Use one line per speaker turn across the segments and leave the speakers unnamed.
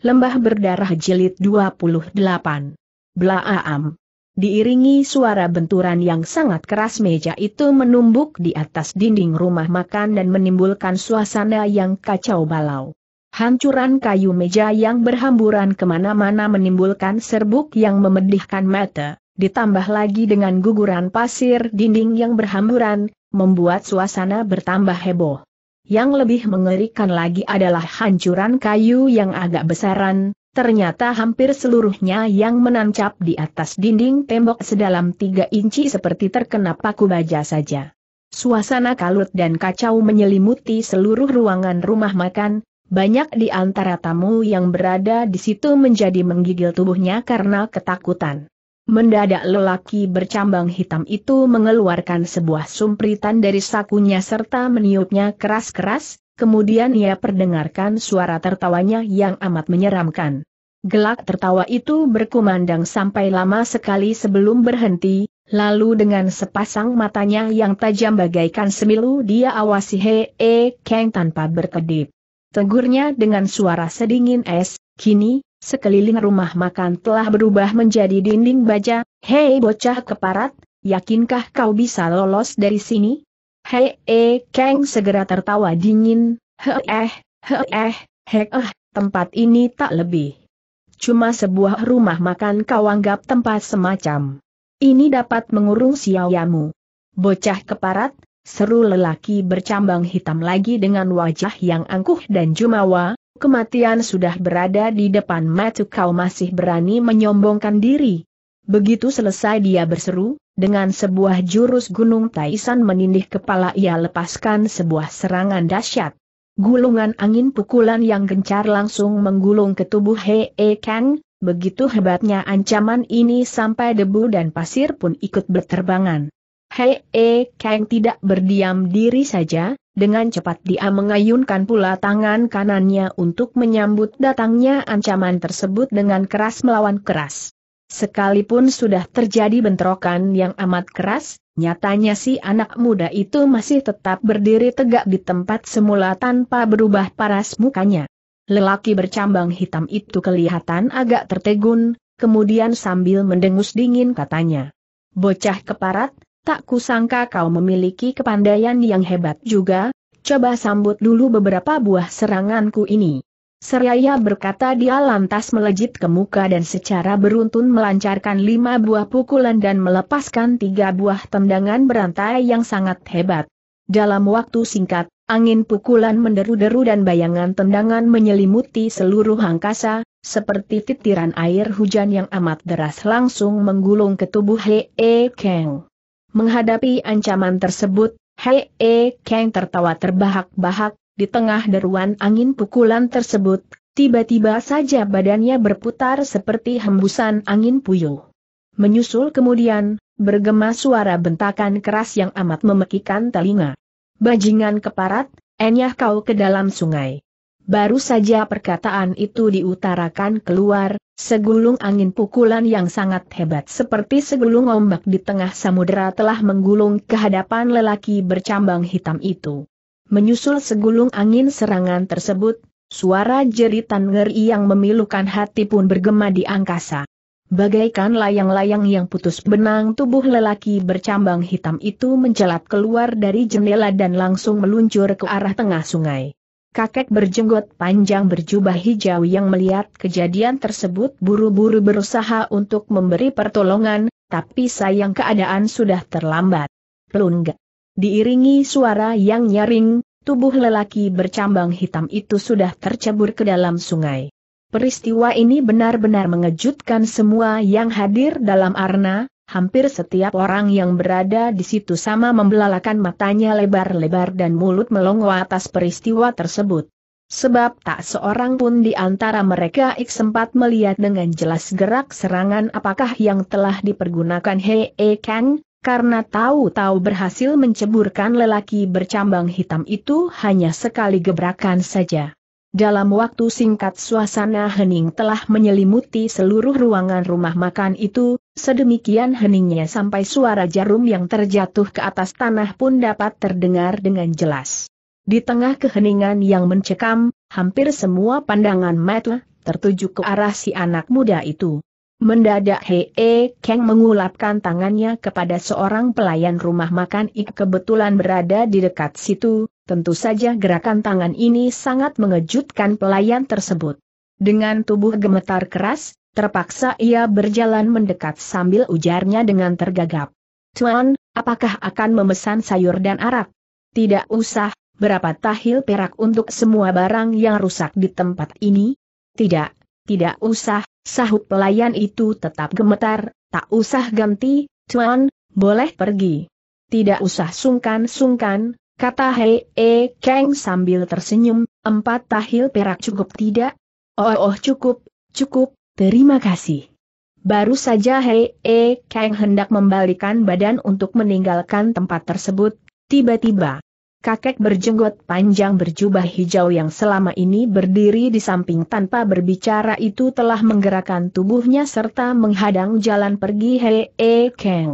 Lembah Berdarah Jilid 28. Blaam. Diiringi suara benturan yang sangat keras meja itu menumbuk di atas dinding rumah makan dan menimbulkan suasana yang kacau balau. Hancuran kayu meja yang berhamburan kemana-mana menimbulkan serbuk yang memedihkan mata, ditambah lagi dengan guguran pasir dinding yang berhamburan, membuat suasana bertambah heboh. Yang lebih mengerikan lagi adalah hancuran kayu yang agak besaran, ternyata hampir seluruhnya yang menancap di atas dinding tembok sedalam tiga inci seperti terkena paku baja saja. Suasana kalut dan kacau menyelimuti seluruh ruangan rumah makan, banyak di antara tamu yang berada di situ menjadi menggigil tubuhnya karena ketakutan. Mendadak lelaki bercambang hitam itu mengeluarkan sebuah sumpritan dari sakunya serta meniupnya keras-keras, kemudian ia perdengarkan suara tertawanya yang amat menyeramkan. Gelak tertawa itu berkumandang sampai lama sekali sebelum berhenti, lalu dengan sepasang matanya yang tajam bagaikan semilu dia awasi Hee e Kang tanpa berkedip. Tegurnya dengan suara sedingin es, kini, Sekeliling rumah makan telah berubah menjadi dinding baja, hei bocah keparat, yakinkah kau bisa lolos dari sini? Hei, eh, Kang segera tertawa dingin, heh, eh, heh, eh, heh, eh, tempat ini tak lebih. Cuma sebuah rumah makan kau anggap tempat semacam. Ini dapat mengurung siawamu. Bocah keparat, seru lelaki bercambang hitam lagi dengan wajah yang angkuh dan jumawa, kematian sudah berada di depan mata kau masih berani menyombongkan diri. Begitu selesai dia berseru, dengan sebuah jurus gunung Taisan menindih kepala ia lepaskan sebuah serangan dahsyat. Gulungan angin pukulan yang gencar langsung menggulung ke tubuh Hee Kang, begitu hebatnya ancaman ini sampai debu dan pasir pun ikut berterbangan. Hee Kang tidak berdiam diri saja, dengan cepat dia mengayunkan pula tangan kanannya untuk menyambut datangnya ancaman tersebut dengan keras melawan keras. Sekalipun sudah terjadi bentrokan yang amat keras, nyatanya si anak muda itu masih tetap berdiri tegak di tempat semula tanpa berubah paras mukanya. Lelaki bercambang hitam itu kelihatan agak tertegun, kemudian sambil mendengus dingin katanya. Bocah keparat, tak kusangka kau memiliki kepandaian yang hebat juga, coba sambut dulu beberapa buah seranganku ini. Seraya berkata dia lantas melejit ke muka dan secara beruntun melancarkan lima buah pukulan dan melepaskan tiga buah tendangan berantai yang sangat hebat. Dalam waktu singkat, angin pukulan menderu-deru dan bayangan tendangan menyelimuti seluruh angkasa, seperti titiran air hujan yang amat deras langsung menggulung ke tubuh Hee Kang. Menghadapi ancaman tersebut, Hei E Kang tertawa terbahak-bahak, di tengah deruan angin pukulan tersebut, tiba-tiba saja badannya berputar seperti hembusan angin puyuh. Menyusul kemudian, bergema suara bentakan keras yang amat memekikan telinga. Bajingan keparat, enyah kau ke dalam sungai. Baru saja perkataan itu diutarakan keluar, segulung angin pukulan yang sangat hebat seperti segulung ombak di tengah samudera telah menggulung ke hadapan lelaki bercambang hitam itu. Menyusul segulung angin serangan tersebut, suara jeritan ngeri yang memilukan hati pun bergema di angkasa. Bagaikan layang-layang yang putus benang tubuh lelaki bercambang hitam itu mencelat keluar dari jendela dan langsung meluncur ke arah tengah sungai. Kakek berjenggot panjang berjubah hijau yang melihat kejadian tersebut buru-buru berusaha untuk memberi pertolongan, tapi sayang keadaan sudah terlambat. Pelungga. Diiringi suara yang nyaring, tubuh lelaki bercambang hitam itu sudah tercebur ke dalam sungai. Peristiwa ini benar-benar mengejutkan semua yang hadir dalam arna, hampir setiap orang yang berada di situ sama membelalakan matanya lebar-lebar dan mulut melongo atas peristiwa tersebut. Sebab tak seorang pun di antara mereka ik sempat melihat dengan jelas gerak serangan apakah yang telah dipergunakan Hei E Kang, karena tahu-tahu berhasil menceburkan lelaki bercambang hitam itu hanya sekali gebrakan saja. Dalam waktu singkat suasana hening telah menyelimuti seluruh ruangan rumah makan itu, sedemikian heningnya sampai suara jarum yang terjatuh ke atas tanah pun dapat terdengar dengan jelas. Di tengah keheningan yang mencekam, hampir semua pandangan mata tertuju ke arah si anak muda itu. Mendadak Hee Kang mengulapkan tangannya kepada seorang pelayan rumah makan Ik kebetulan berada di dekat situ, tentu saja gerakan tangan ini sangat mengejutkan pelayan tersebut. Dengan tubuh gemetar keras, terpaksa ia berjalan mendekat sambil ujarnya dengan tergagap. Tuan, apakah akan memesan sayur dan arak? Tidak usah, berapa tahil perak untuk semua barang yang rusak di tempat ini? Tidak, tidak usah, Sahut pelayan itu tetap gemetar, tak usah ganti, Tuan, boleh pergi. Tidak usah sungkan-sungkan, kata Hei E Kang sambil tersenyum, empat tahil perak cukup tidak? Oh, oh cukup, cukup, terima kasih. Baru saja Hei E Kang hendak membalikan badan untuk meninggalkan tempat tersebut, tiba-tiba kakek berjenggot panjang berjubah hijau yang selama ini berdiri di samping tanpa berbicara itu telah menggerakkan tubuhnya serta menghadang jalan pergi Hei e, Keng. Kang.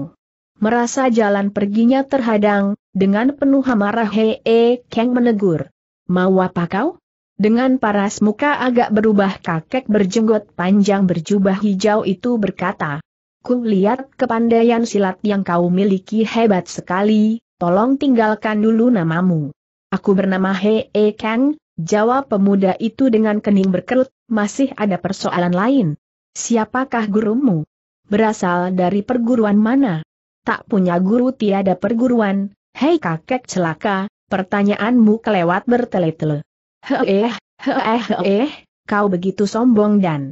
Merasa jalan perginya terhadang, dengan penuh amarah Hei e, Keng Kang menegur. Mau apa kau? Dengan paras muka agak berubah kakek berjenggot panjang berjubah hijau itu berkata. Ku lihat kepandaian silat yang kau miliki hebat sekali, tolong tinggalkan dulu namamu. Aku bernama Hee e Kang, jawab pemuda itu dengan kening berkerut, masih ada persoalan lain. Siapakah gurumu? Berasal dari perguruan mana? Tak punya guru tiada perguruan, hei kakek celaka, pertanyaanmu kelewat bertele-tele. Heeh, heeh, heeh, kau begitu sombong dan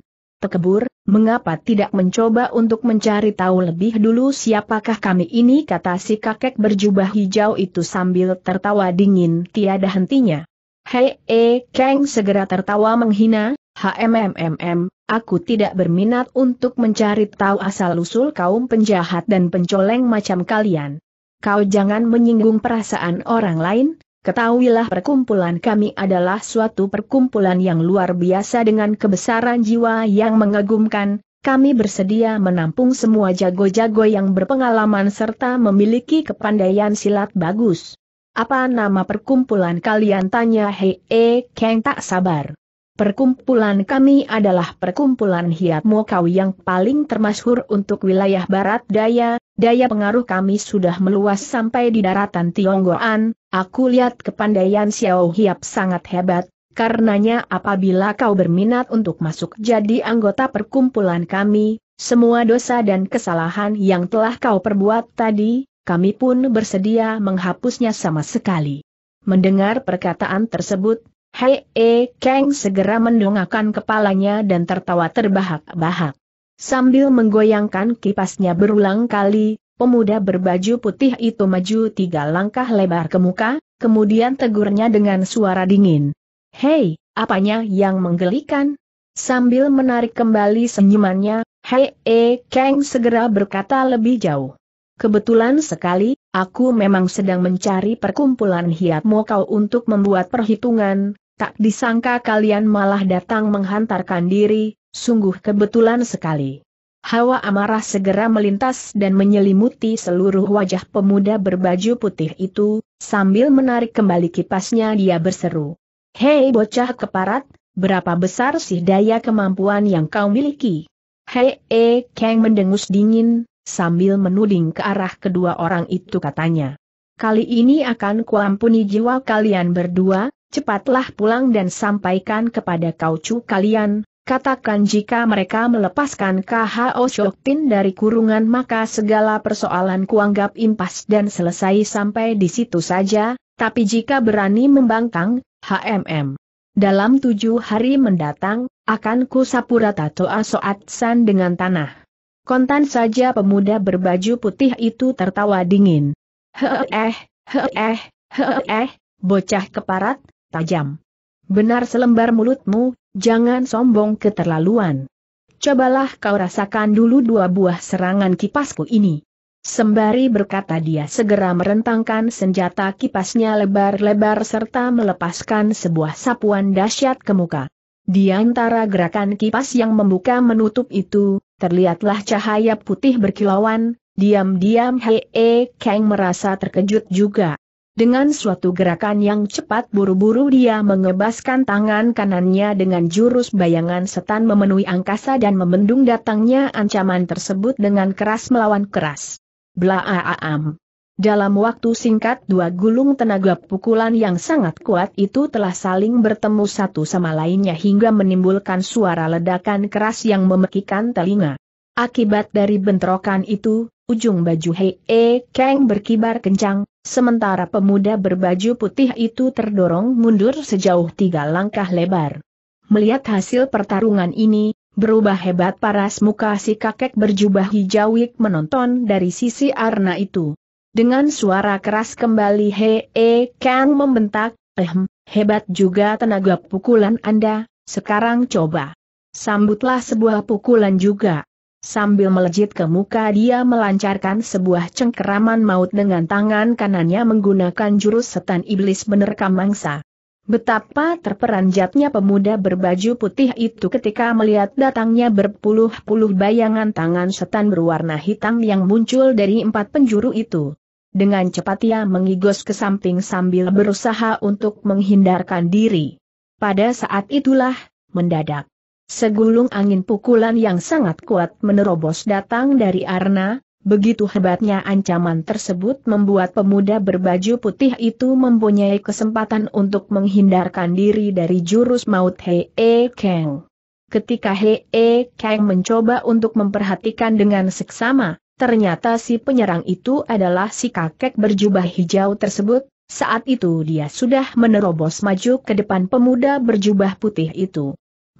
kebur, mengapa tidak mencoba untuk mencari tahu lebih dulu siapakah kami ini kata si kakek berjubah hijau itu sambil tertawa dingin tiada hentinya. Hei, eh, Kang segera tertawa menghina, HMMMM, aku tidak berminat untuk mencari tahu asal-usul kaum penjahat dan pencoleng macam kalian. Kau jangan menyinggung perasaan orang lain, Ketahuilah perkumpulan kami adalah suatu perkumpulan yang luar biasa dengan kebesaran jiwa yang mengagumkan, kami bersedia menampung semua jago-jago yang berpengalaman serta memiliki kepandaian silat bagus. Apa nama perkumpulan kalian tanya Hei e, Keng tak sabar. Perkumpulan kami adalah perkumpulan Hiat Mokau yang paling termasyhur untuk wilayah barat daya, daya pengaruh kami sudah meluas sampai di daratan Tionggoan, aku lihat kepandaian Xiao Hiap sangat hebat, karenanya apabila kau berminat untuk masuk jadi anggota perkumpulan kami, semua dosa dan kesalahan yang telah kau perbuat tadi, kami pun bersedia menghapusnya sama sekali. Mendengar perkataan tersebut, Hei E eh, Kang segera mendongakkan kepalanya dan tertawa terbahak-bahak. Sambil menggoyangkan kipasnya berulang kali, pemuda berbaju putih itu maju tiga langkah lebar ke muka, kemudian tegurnya dengan suara dingin. Hei, apanya yang menggelikan? Sambil menarik kembali senyumannya, Hei E eh, Kang segera berkata lebih jauh. Kebetulan sekali, aku memang sedang mencari perkumpulan hiatmu kau untuk membuat perhitungan, tak disangka kalian malah datang menghantarkan diri, sungguh kebetulan sekali. Hawa amarah segera melintas dan menyelimuti seluruh wajah pemuda berbaju putih itu, sambil menarik kembali kipasnya dia berseru. Hei bocah keparat, berapa besar sih daya kemampuan yang kau miliki? Hei E Kang mendengus dingin, sambil menuding ke arah kedua orang itu katanya. Kali ini akan kuampuni jiwa kalian berdua, cepatlah pulang dan sampaikan kepada kaucu kalian, katakan jika mereka melepaskan KHO Shokpin dari kurungan maka segala persoalan kuanggap impas dan selesai sampai di situ saja, tapi jika berani membangkang, HMM. Dalam tujuh hari mendatang, akan ku sapura toa soat san dengan tanah. Kontan saja pemuda berbaju putih itu tertawa dingin. Heeh, heeh, heeh, bocah keparat, tajam. Benar selembar mulutmu, jangan sombong keterlaluan. Cobalah kau rasakan dulu dua buah serangan kipasku ini. Sembari berkata dia segera merentangkan senjata kipasnya lebar-lebar serta melepaskan sebuah sapuan dahsyat ke muka. Di antara gerakan kipas yang membuka menutup itu, terlihatlah cahaya putih berkilauan, diam-diam Hei -e Kang merasa terkejut juga. Dengan suatu gerakan yang cepat buru-buru dia mengebaskan tangan kanannya dengan jurus bayangan setan memenuhi angkasa dan memendung datangnya ancaman tersebut dengan keras melawan keras. Blaaam. Dalam waktu singkat dua gulung tenaga pukulan yang sangat kuat itu telah saling bertemu satu sama lainnya hingga menimbulkan suara ledakan keras yang memekikan telinga. Akibat dari bentrokan itu, ujung baju Hei -e Kang berkibar kencang, sementara pemuda berbaju putih itu terdorong mundur sejauh tiga langkah lebar. Melihat hasil pertarungan ini, berubah hebat paras muka si kakek berjubah hijauik menonton dari sisi Arna itu. Dengan suara keras kembali He E Kang membentak, ehm, hebat juga tenaga pukulan Anda, sekarang coba. Sambutlah sebuah pukulan juga. Sambil melejit ke muka dia melancarkan sebuah cengkeraman maut dengan tangan kanannya menggunakan jurus setan iblis menerkam mangsa. Betapa terperanjatnya pemuda berbaju putih itu ketika melihat datangnya berpuluh-puluh bayangan tangan setan berwarna hitam yang muncul dari empat penjuru itu. Dengan cepat ia mengigos ke samping sambil berusaha untuk menghindarkan diri. Pada saat itulah, mendadak. Segulung angin pukulan yang sangat kuat menerobos datang dari Arna, begitu hebatnya ancaman tersebut membuat pemuda berbaju putih itu mempunyai kesempatan untuk menghindarkan diri dari jurus maut E Kang. Ketika E Kang mencoba untuk memperhatikan dengan seksama, ternyata si penyerang itu adalah si kakek berjubah hijau tersebut, saat itu dia sudah menerobos maju ke depan pemuda berjubah putih itu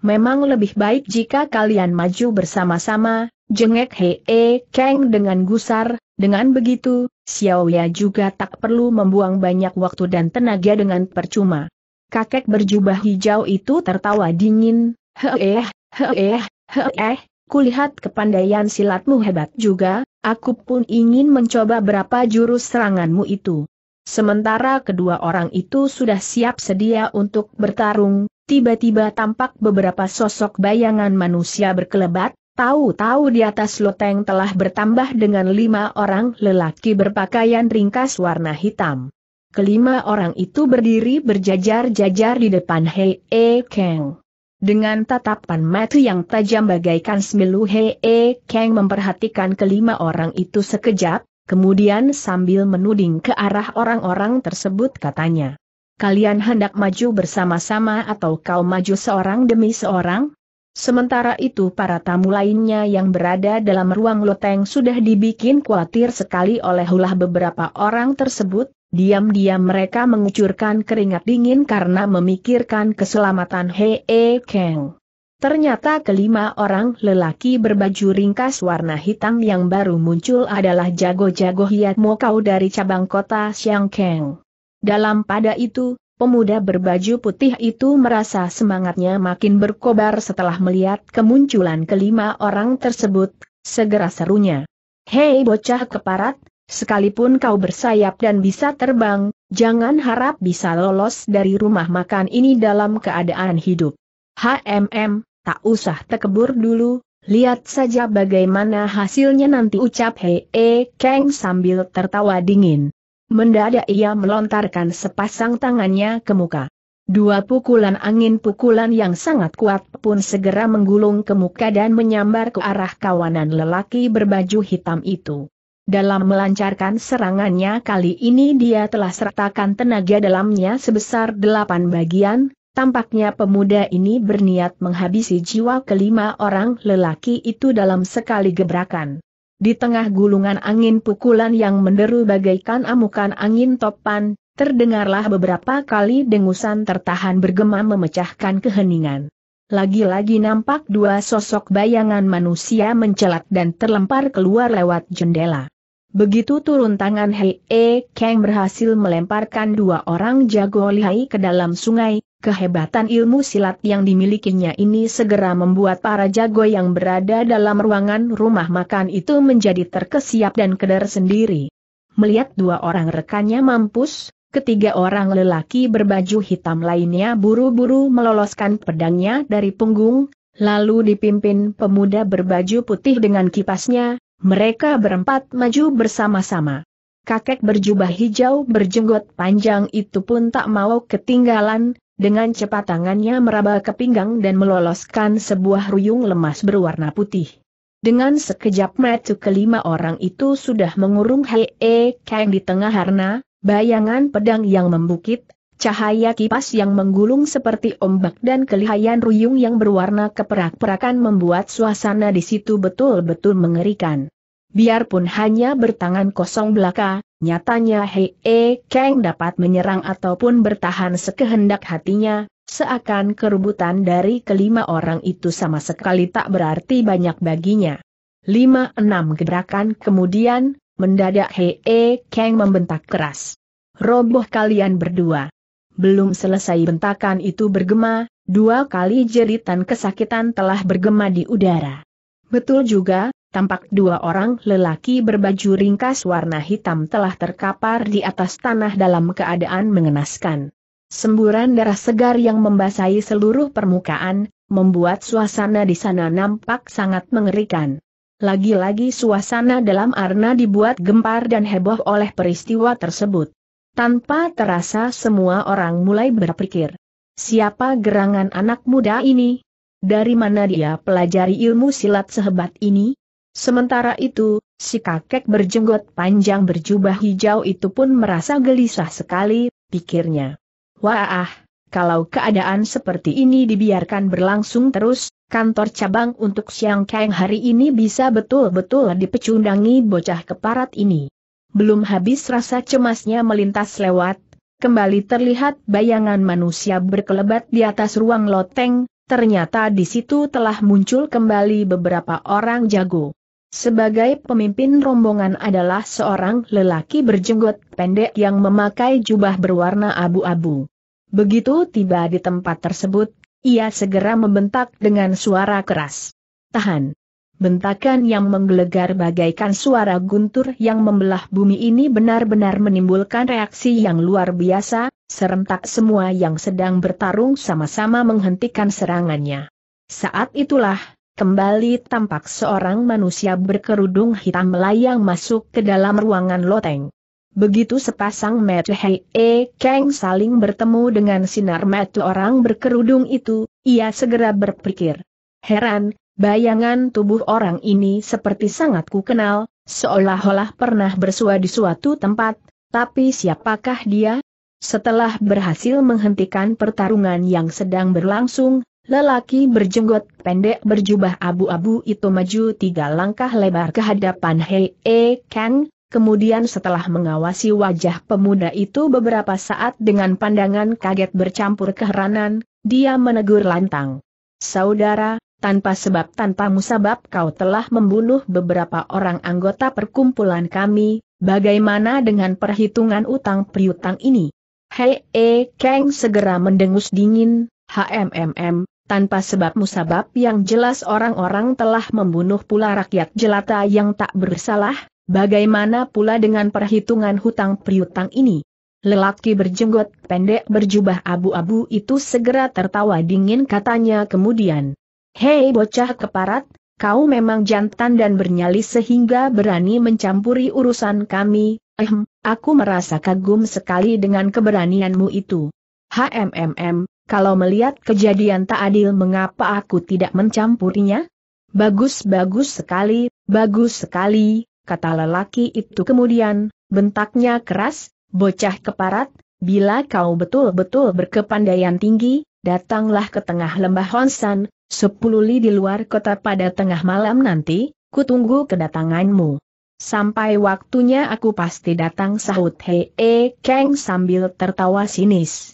memang lebih baik jika kalian maju bersama-sama, jengek Hee keng dengan gusar, dengan begitu, Xiao Xiaoya juga tak perlu membuang banyak waktu dan tenaga dengan percuma. Kakek berjubah hijau itu tertawa dingin, heeh, heeh, hee. kulihat kepandaian silatmu hebat juga, aku pun ingin mencoba berapa jurus seranganmu itu. Sementara kedua orang itu sudah siap sedia untuk bertarung, tiba-tiba tampak beberapa sosok bayangan manusia berkelebat, tahu-tahu di atas loteng telah bertambah dengan lima orang lelaki berpakaian ringkas warna hitam. Kelima orang itu berdiri berjajar-jajar di depan Hei E Kang. Dengan tatapan mata yang tajam bagaikan semilu Hei E Kang memperhatikan kelima orang itu sekejap, kemudian sambil menuding ke arah orang-orang tersebut katanya kalian hendak maju bersama-sama atau kau maju seorang demi seorang? Sementara itu para tamu lainnya yang berada dalam ruang loteng sudah dibikin khawatir sekali oleh ulah beberapa orang tersebut, diam-diam mereka mengucurkan keringat dingin karena memikirkan keselamatan Hee Kang. Ternyata kelima orang lelaki berbaju ringkas warna hitam yang baru muncul adalah jago-jago Hiat Mokau dari cabang kota Siang Kang. Dalam pada itu, pemuda berbaju putih itu merasa semangatnya makin berkobar setelah melihat kemunculan kelima orang tersebut, segera serunya. Hei bocah keparat, sekalipun kau bersayap dan bisa terbang, jangan harap bisa lolos dari rumah makan ini dalam keadaan hidup. HMM, tak usah tekebur dulu, lihat saja bagaimana hasilnya nanti ucap Hei e Kang sambil tertawa dingin. Mendadak ia melontarkan sepasang tangannya ke muka. Dua pukulan angin pukulan yang sangat kuat pun segera menggulung ke muka dan menyambar ke arah kawanan lelaki berbaju hitam itu. Dalam melancarkan serangannya kali ini dia telah sertakan tenaga dalamnya sebesar delapan bagian, tampaknya pemuda ini berniat menghabisi jiwa kelima orang lelaki itu dalam sekali gebrakan. Di tengah gulungan angin pukulan yang menderu bagaikan amukan angin topan, terdengarlah beberapa kali dengusan tertahan bergema memecahkan keheningan. Lagi-lagi nampak dua sosok bayangan manusia mencelat dan terlempar keluar lewat jendela. Begitu turun tangan Hei E Kang berhasil melemparkan dua orang jago lihai ke dalam sungai, Kehebatan ilmu silat yang dimilikinya ini segera membuat para jago yang berada dalam ruangan rumah makan itu menjadi terkesiap dan kedar sendiri. Melihat dua orang rekannya mampus, ketiga orang lelaki berbaju hitam lainnya buru-buru meloloskan pedangnya dari punggung, lalu dipimpin pemuda berbaju putih dengan kipasnya, mereka berempat maju bersama-sama. Kakek berjubah hijau berjenggot panjang itu pun tak mau ketinggalan, dengan cepat tangannya meraba ke pinggang dan meloloskan sebuah ruyung lemas berwarna putih. Dengan sekejap mata kelima orang itu sudah mengurung Hei -e Kang di tengah harna, bayangan pedang yang membukit, cahaya kipas yang menggulung seperti ombak dan kelihayan ruyung yang berwarna keperak-perakan membuat suasana di situ betul-betul mengerikan. Biarpun hanya bertangan kosong belaka, nyatanya Hei e Kang dapat menyerang ataupun bertahan sekehendak hatinya, seakan kerubutan dari kelima orang itu sama sekali tak berarti banyak baginya. Lima enam gebrakan kemudian, mendadak Hei e Kang membentak keras. Roboh kalian berdua. Belum selesai bentakan itu bergema, dua kali jeritan kesakitan telah bergema di udara. Betul juga, tampak dua orang lelaki berbaju ringkas warna hitam telah terkapar di atas tanah dalam keadaan mengenaskan. Semburan darah segar yang membasahi seluruh permukaan, membuat suasana di sana nampak sangat mengerikan. Lagi-lagi suasana dalam arna dibuat gempar dan heboh oleh peristiwa tersebut. Tanpa terasa semua orang mulai berpikir. Siapa gerangan anak muda ini? Dari mana dia pelajari ilmu silat sehebat ini? Sementara itu, si kakek berjenggot panjang berjubah hijau itu pun merasa gelisah sekali, pikirnya. Wah, kalau keadaan seperti ini dibiarkan berlangsung terus, kantor cabang untuk Siang keng hari ini bisa betul-betul dipecundangi bocah keparat ini. Belum habis rasa cemasnya melintas lewat, kembali terlihat bayangan manusia berkelebat di atas ruang loteng, ternyata di situ telah muncul kembali beberapa orang jago sebagai pemimpin rombongan adalah seorang lelaki berjenggot pendek yang memakai jubah berwarna abu-abu. Begitu tiba di tempat tersebut, ia segera membentak dengan suara keras. Tahan! Bentakan yang menggelegar bagaikan suara guntur yang membelah bumi ini benar-benar menimbulkan reaksi yang luar biasa, serentak semua yang sedang bertarung sama-sama menghentikan serangannya. Saat itulah, kembali tampak seorang manusia berkerudung hitam melayang masuk ke dalam ruangan loteng. Begitu sepasang mata Hei E Kang saling bertemu dengan sinar mata orang berkerudung itu, ia segera berpikir. Heran, bayangan tubuh orang ini seperti sangat kukenal, seolah-olah pernah bersua di suatu tempat, tapi siapakah dia? Setelah berhasil menghentikan pertarungan yang sedang berlangsung, Lelaki berjenggot pendek berjubah abu-abu itu maju tiga langkah lebar ke hadapan Hei E Kang, kemudian setelah mengawasi wajah pemuda itu beberapa saat dengan pandangan kaget bercampur keheranan, dia menegur lantang. Saudara, tanpa sebab tanpa musabab kau telah membunuh beberapa orang anggota perkumpulan kami, bagaimana dengan perhitungan utang priutang ini? Hei E Kang segera mendengus dingin, HMMM, tanpa sebab musabab yang jelas orang-orang telah membunuh pula rakyat jelata yang tak bersalah, bagaimana pula dengan perhitungan hutang priutang ini? Lelaki berjenggot pendek berjubah abu-abu itu segera tertawa dingin katanya kemudian. Hei bocah keparat, kau memang jantan dan bernyali sehingga berani mencampuri urusan kami, ehm, aku merasa kagum sekali dengan keberanianmu itu. HMMM, kalau melihat kejadian tak adil mengapa aku tidak mencampurinya? Bagus-bagus sekali, bagus sekali, kata lelaki itu kemudian, bentaknya keras, bocah keparat, bila kau betul-betul berkepandaian tinggi, datanglah ke tengah lembah Honsan, sepuluh li di luar kota pada tengah malam nanti, kutunggu kedatanganmu. Sampai waktunya aku pasti datang sahut Hei -he Kang sambil tertawa sinis.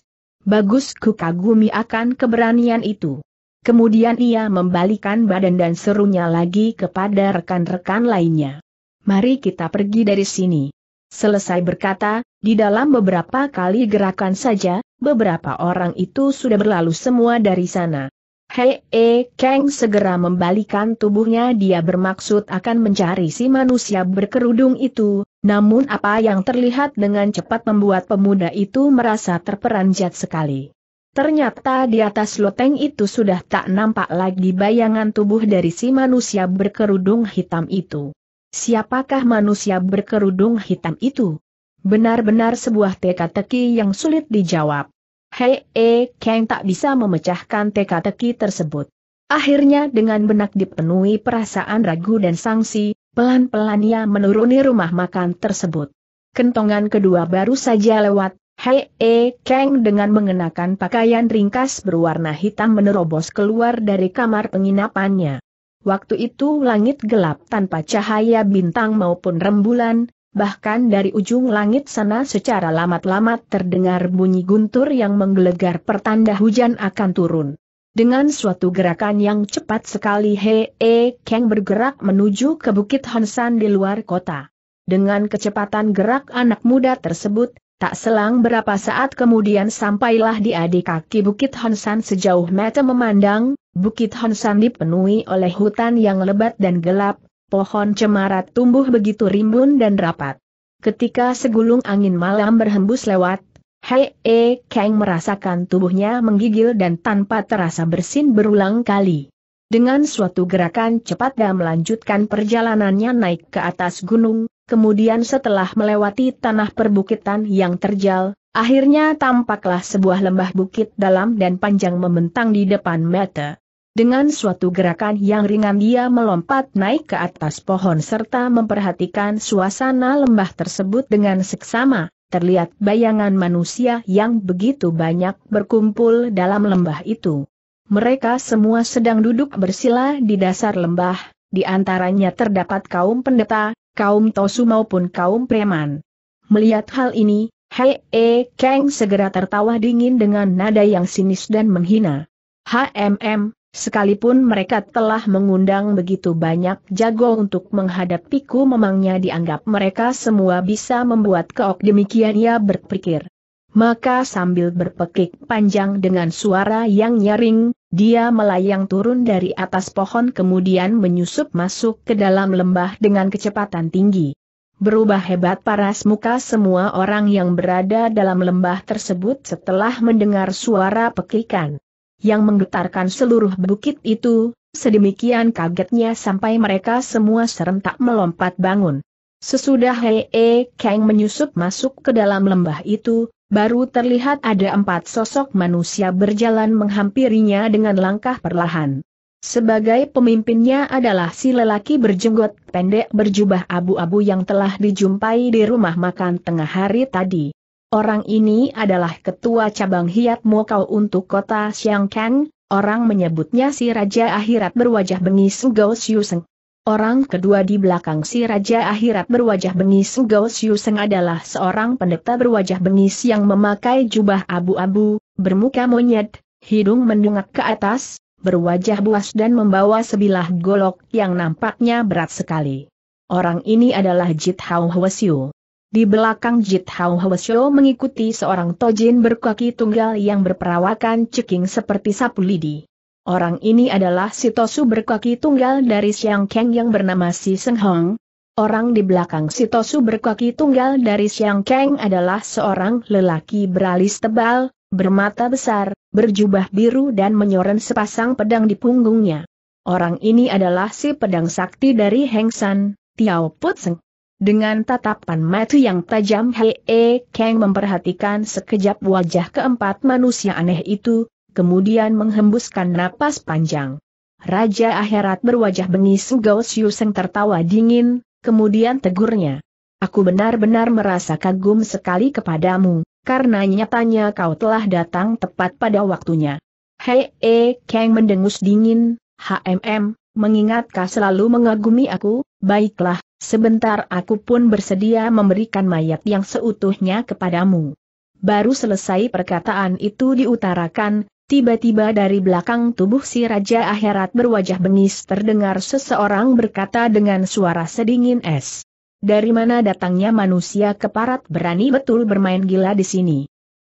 Bagus ku kagumi akan keberanian itu. Kemudian ia membalikan badan dan serunya lagi kepada rekan-rekan lainnya. Mari kita pergi dari sini. Selesai berkata, di dalam beberapa kali gerakan saja, beberapa orang itu sudah berlalu semua dari sana. Hei E Kang segera membalikan tubuhnya dia bermaksud akan mencari si manusia berkerudung itu, namun apa yang terlihat dengan cepat membuat pemuda itu merasa terperanjat sekali. Ternyata di atas loteng itu sudah tak nampak lagi bayangan tubuh dari si manusia berkerudung hitam itu. Siapakah manusia berkerudung hitam itu? Benar-benar sebuah teka-teki yang sulit dijawab. Hei, eh, Kang tak bisa memecahkan teka-teki tersebut. Akhirnya dengan benak dipenuhi perasaan ragu dan sanksi, pelan-pelan ia menuruni rumah makan tersebut. Kentongan kedua baru saja lewat, Hei, eh, Kang dengan mengenakan pakaian ringkas berwarna hitam menerobos keluar dari kamar penginapannya. Waktu itu langit gelap tanpa cahaya bintang maupun rembulan, bahkan dari ujung langit sana secara lamat-lamat terdengar bunyi guntur yang menggelegar pertanda hujan akan turun. Dengan suatu gerakan yang cepat sekali He E Kang bergerak menuju ke Bukit Hansan di luar kota. Dengan kecepatan gerak anak muda tersebut, tak selang berapa saat kemudian sampailah di adik kaki Bukit Hansan. sejauh mata memandang, Bukit Hansan dipenuhi oleh hutan yang lebat dan gelap, pohon cemara tumbuh begitu rimbun dan rapat. Ketika segulung angin malam berhembus lewat, Hei E Kang merasakan tubuhnya menggigil dan tanpa terasa bersin berulang kali. Dengan suatu gerakan cepat dan melanjutkan perjalanannya naik ke atas gunung, kemudian setelah melewati tanah perbukitan yang terjal, akhirnya tampaklah sebuah lembah bukit dalam dan panjang membentang di depan mata. Dengan suatu gerakan yang ringan dia melompat naik ke atas pohon serta memperhatikan suasana lembah tersebut dengan seksama, terlihat bayangan manusia yang begitu banyak berkumpul dalam lembah itu. Mereka semua sedang duduk bersila di dasar lembah, di antaranya terdapat kaum pendeta, kaum tosu maupun kaum preman. Melihat hal ini, Hei E Kang segera tertawa dingin dengan nada yang sinis dan menghina. HMM, Sekalipun mereka telah mengundang begitu banyak jago untuk menghadapiku memangnya dianggap mereka semua bisa membuat keok demikian ia berpikir. Maka sambil berpekik panjang dengan suara yang nyaring, dia melayang turun dari atas pohon kemudian menyusup masuk ke dalam lembah dengan kecepatan tinggi. Berubah hebat paras muka semua orang yang berada dalam lembah tersebut setelah mendengar suara pekikan yang menggetarkan seluruh bukit itu, sedemikian kagetnya sampai mereka semua serentak melompat bangun. Sesudah Hei e Kang menyusup masuk ke dalam lembah itu, baru terlihat ada empat sosok manusia berjalan menghampirinya dengan langkah perlahan. Sebagai pemimpinnya adalah si lelaki berjenggot pendek berjubah abu-abu yang telah dijumpai di rumah makan tengah hari tadi. Orang ini adalah ketua cabang Hiat Mokau untuk kota Xiangkang, orang menyebutnya si Raja Akhirat berwajah bengis Gao Xiuseng. Orang kedua di belakang si Raja Akhirat berwajah bengis Gao Xiuseng adalah seorang pendeta berwajah bengis yang memakai jubah abu-abu, bermuka monyet, hidung mendungak ke atas, berwajah buas dan membawa sebilah golok yang nampaknya berat sekali. Orang ini adalah Jit Hao Hwasyu. Di belakang Jit Hao Hwasyo mengikuti seorang tojin berkaki tunggal yang berperawakan ceking seperti sapu lidi. Orang ini adalah si Tosu berkaki tunggal dari Siang Kang yang bernama Si Seng Hong. Orang di belakang si Tosu berkaki tunggal dari Siang Kang adalah seorang lelaki beralis tebal, bermata besar, berjubah biru dan menyoren sepasang pedang di punggungnya. Orang ini adalah si pedang sakti dari Heng San, Tiao Put Seng. Dengan tatapan mata yang tajam Hei e Kang memperhatikan sekejap wajah keempat manusia aneh itu, kemudian menghembuskan napas panjang. Raja akhirat berwajah bengis Gao Seng tertawa dingin, kemudian tegurnya. Aku benar-benar merasa kagum sekali kepadamu, karena nyatanya kau telah datang tepat pada waktunya. Hei E Kang mendengus dingin, HMM, mengingatkah selalu mengagumi aku, baiklah, Sebentar aku pun bersedia memberikan mayat yang seutuhnya kepadamu. Baru selesai perkataan itu diutarakan, tiba-tiba dari belakang tubuh si Raja Akhirat berwajah bengis terdengar seseorang berkata dengan suara sedingin es. Dari mana datangnya manusia keparat berani betul bermain gila di sini?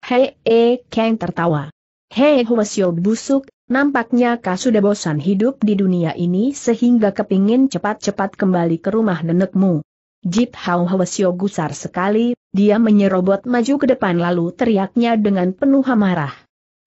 Hei, eh, Kang tertawa. Hei, Huasyo busuk, Nampaknya kau sudah bosan hidup di dunia ini sehingga kepingin cepat-cepat kembali ke rumah nenekmu. Jip Hau Hwasyo gusar sekali, dia menyerobot maju ke depan lalu teriaknya dengan penuh amarah.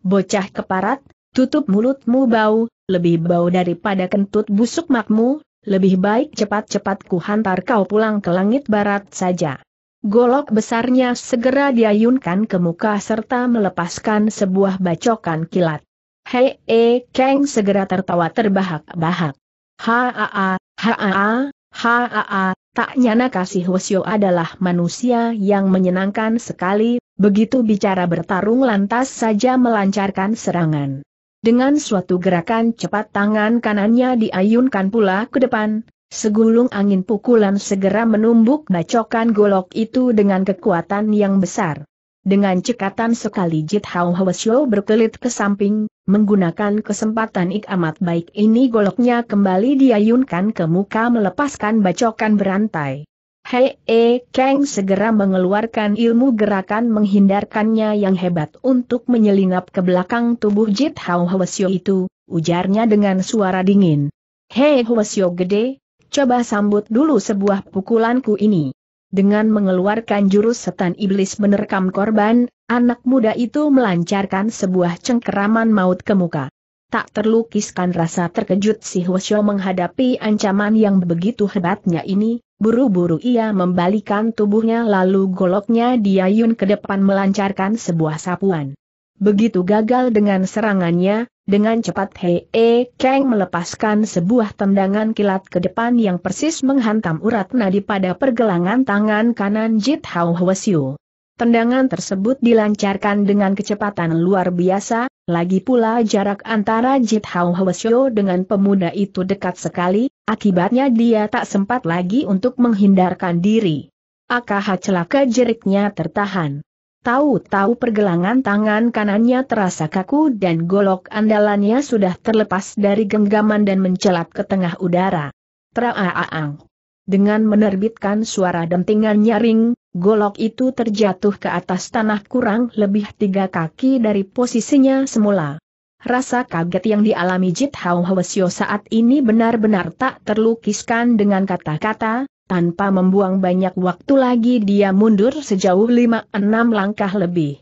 Bocah keparat, tutup mulutmu bau, lebih bau daripada kentut busuk makmu, lebih baik cepat-cepat hantar kau pulang ke langit barat saja. Golok besarnya segera diayunkan ke muka serta melepaskan sebuah bacokan kilat. Hei, e, Kang segera tertawa terbahak-bahak. Haa, haa, haa, tak nyana kasih Hwasyo adalah manusia yang menyenangkan sekali, begitu bicara bertarung lantas saja melancarkan serangan. Dengan suatu gerakan cepat tangan kanannya diayunkan pula ke depan, Segulung angin pukulan segera menumbuk bacokan golok itu dengan kekuatan yang besar. Dengan cekatan sekali Jit Hao Hwasyo berkelit ke samping, Menggunakan kesempatan ik amat baik ini goloknya kembali diayunkan ke muka melepaskan bacokan berantai. Hei, e, eh, Kang segera mengeluarkan ilmu gerakan menghindarkannya yang hebat untuk menyelinap ke belakang tubuh Jit Hao Hwasyo itu, ujarnya dengan suara dingin. Hei Hwasyo gede, coba sambut dulu sebuah pukulanku ini. Dengan mengeluarkan jurus setan iblis menerkam korban, Anak muda itu melancarkan sebuah cengkeraman maut ke muka. Tak terlukiskan rasa terkejut si Hwasyo menghadapi ancaman yang begitu hebatnya ini, buru-buru ia membalikan tubuhnya lalu goloknya diayun ke depan melancarkan sebuah sapuan. Begitu gagal dengan serangannya, dengan cepat Hei e Kang melepaskan sebuah tendangan kilat ke depan yang persis menghantam urat nadi pada pergelangan tangan kanan Jit Hao Hwasyo. Tendangan tersebut dilancarkan dengan kecepatan luar biasa, lagi pula jarak antara Jit Hao Hwasyo dengan pemuda itu dekat sekali, akibatnya dia tak sempat lagi untuk menghindarkan diri. Akh celaka jeriknya tertahan. Tahu-tahu pergelangan tangan kanannya terasa kaku dan golok andalannya sudah terlepas dari genggaman dan mencelat ke tengah udara. Traaang. Dengan menerbitkan suara dentingan nyaring, Golok itu terjatuh ke atas tanah kurang lebih tiga kaki dari posisinya semula. Rasa kaget yang dialami Jit Hao Hwasyo saat ini benar-benar tak terlukiskan dengan kata-kata, tanpa membuang banyak waktu lagi dia mundur sejauh lima enam langkah lebih.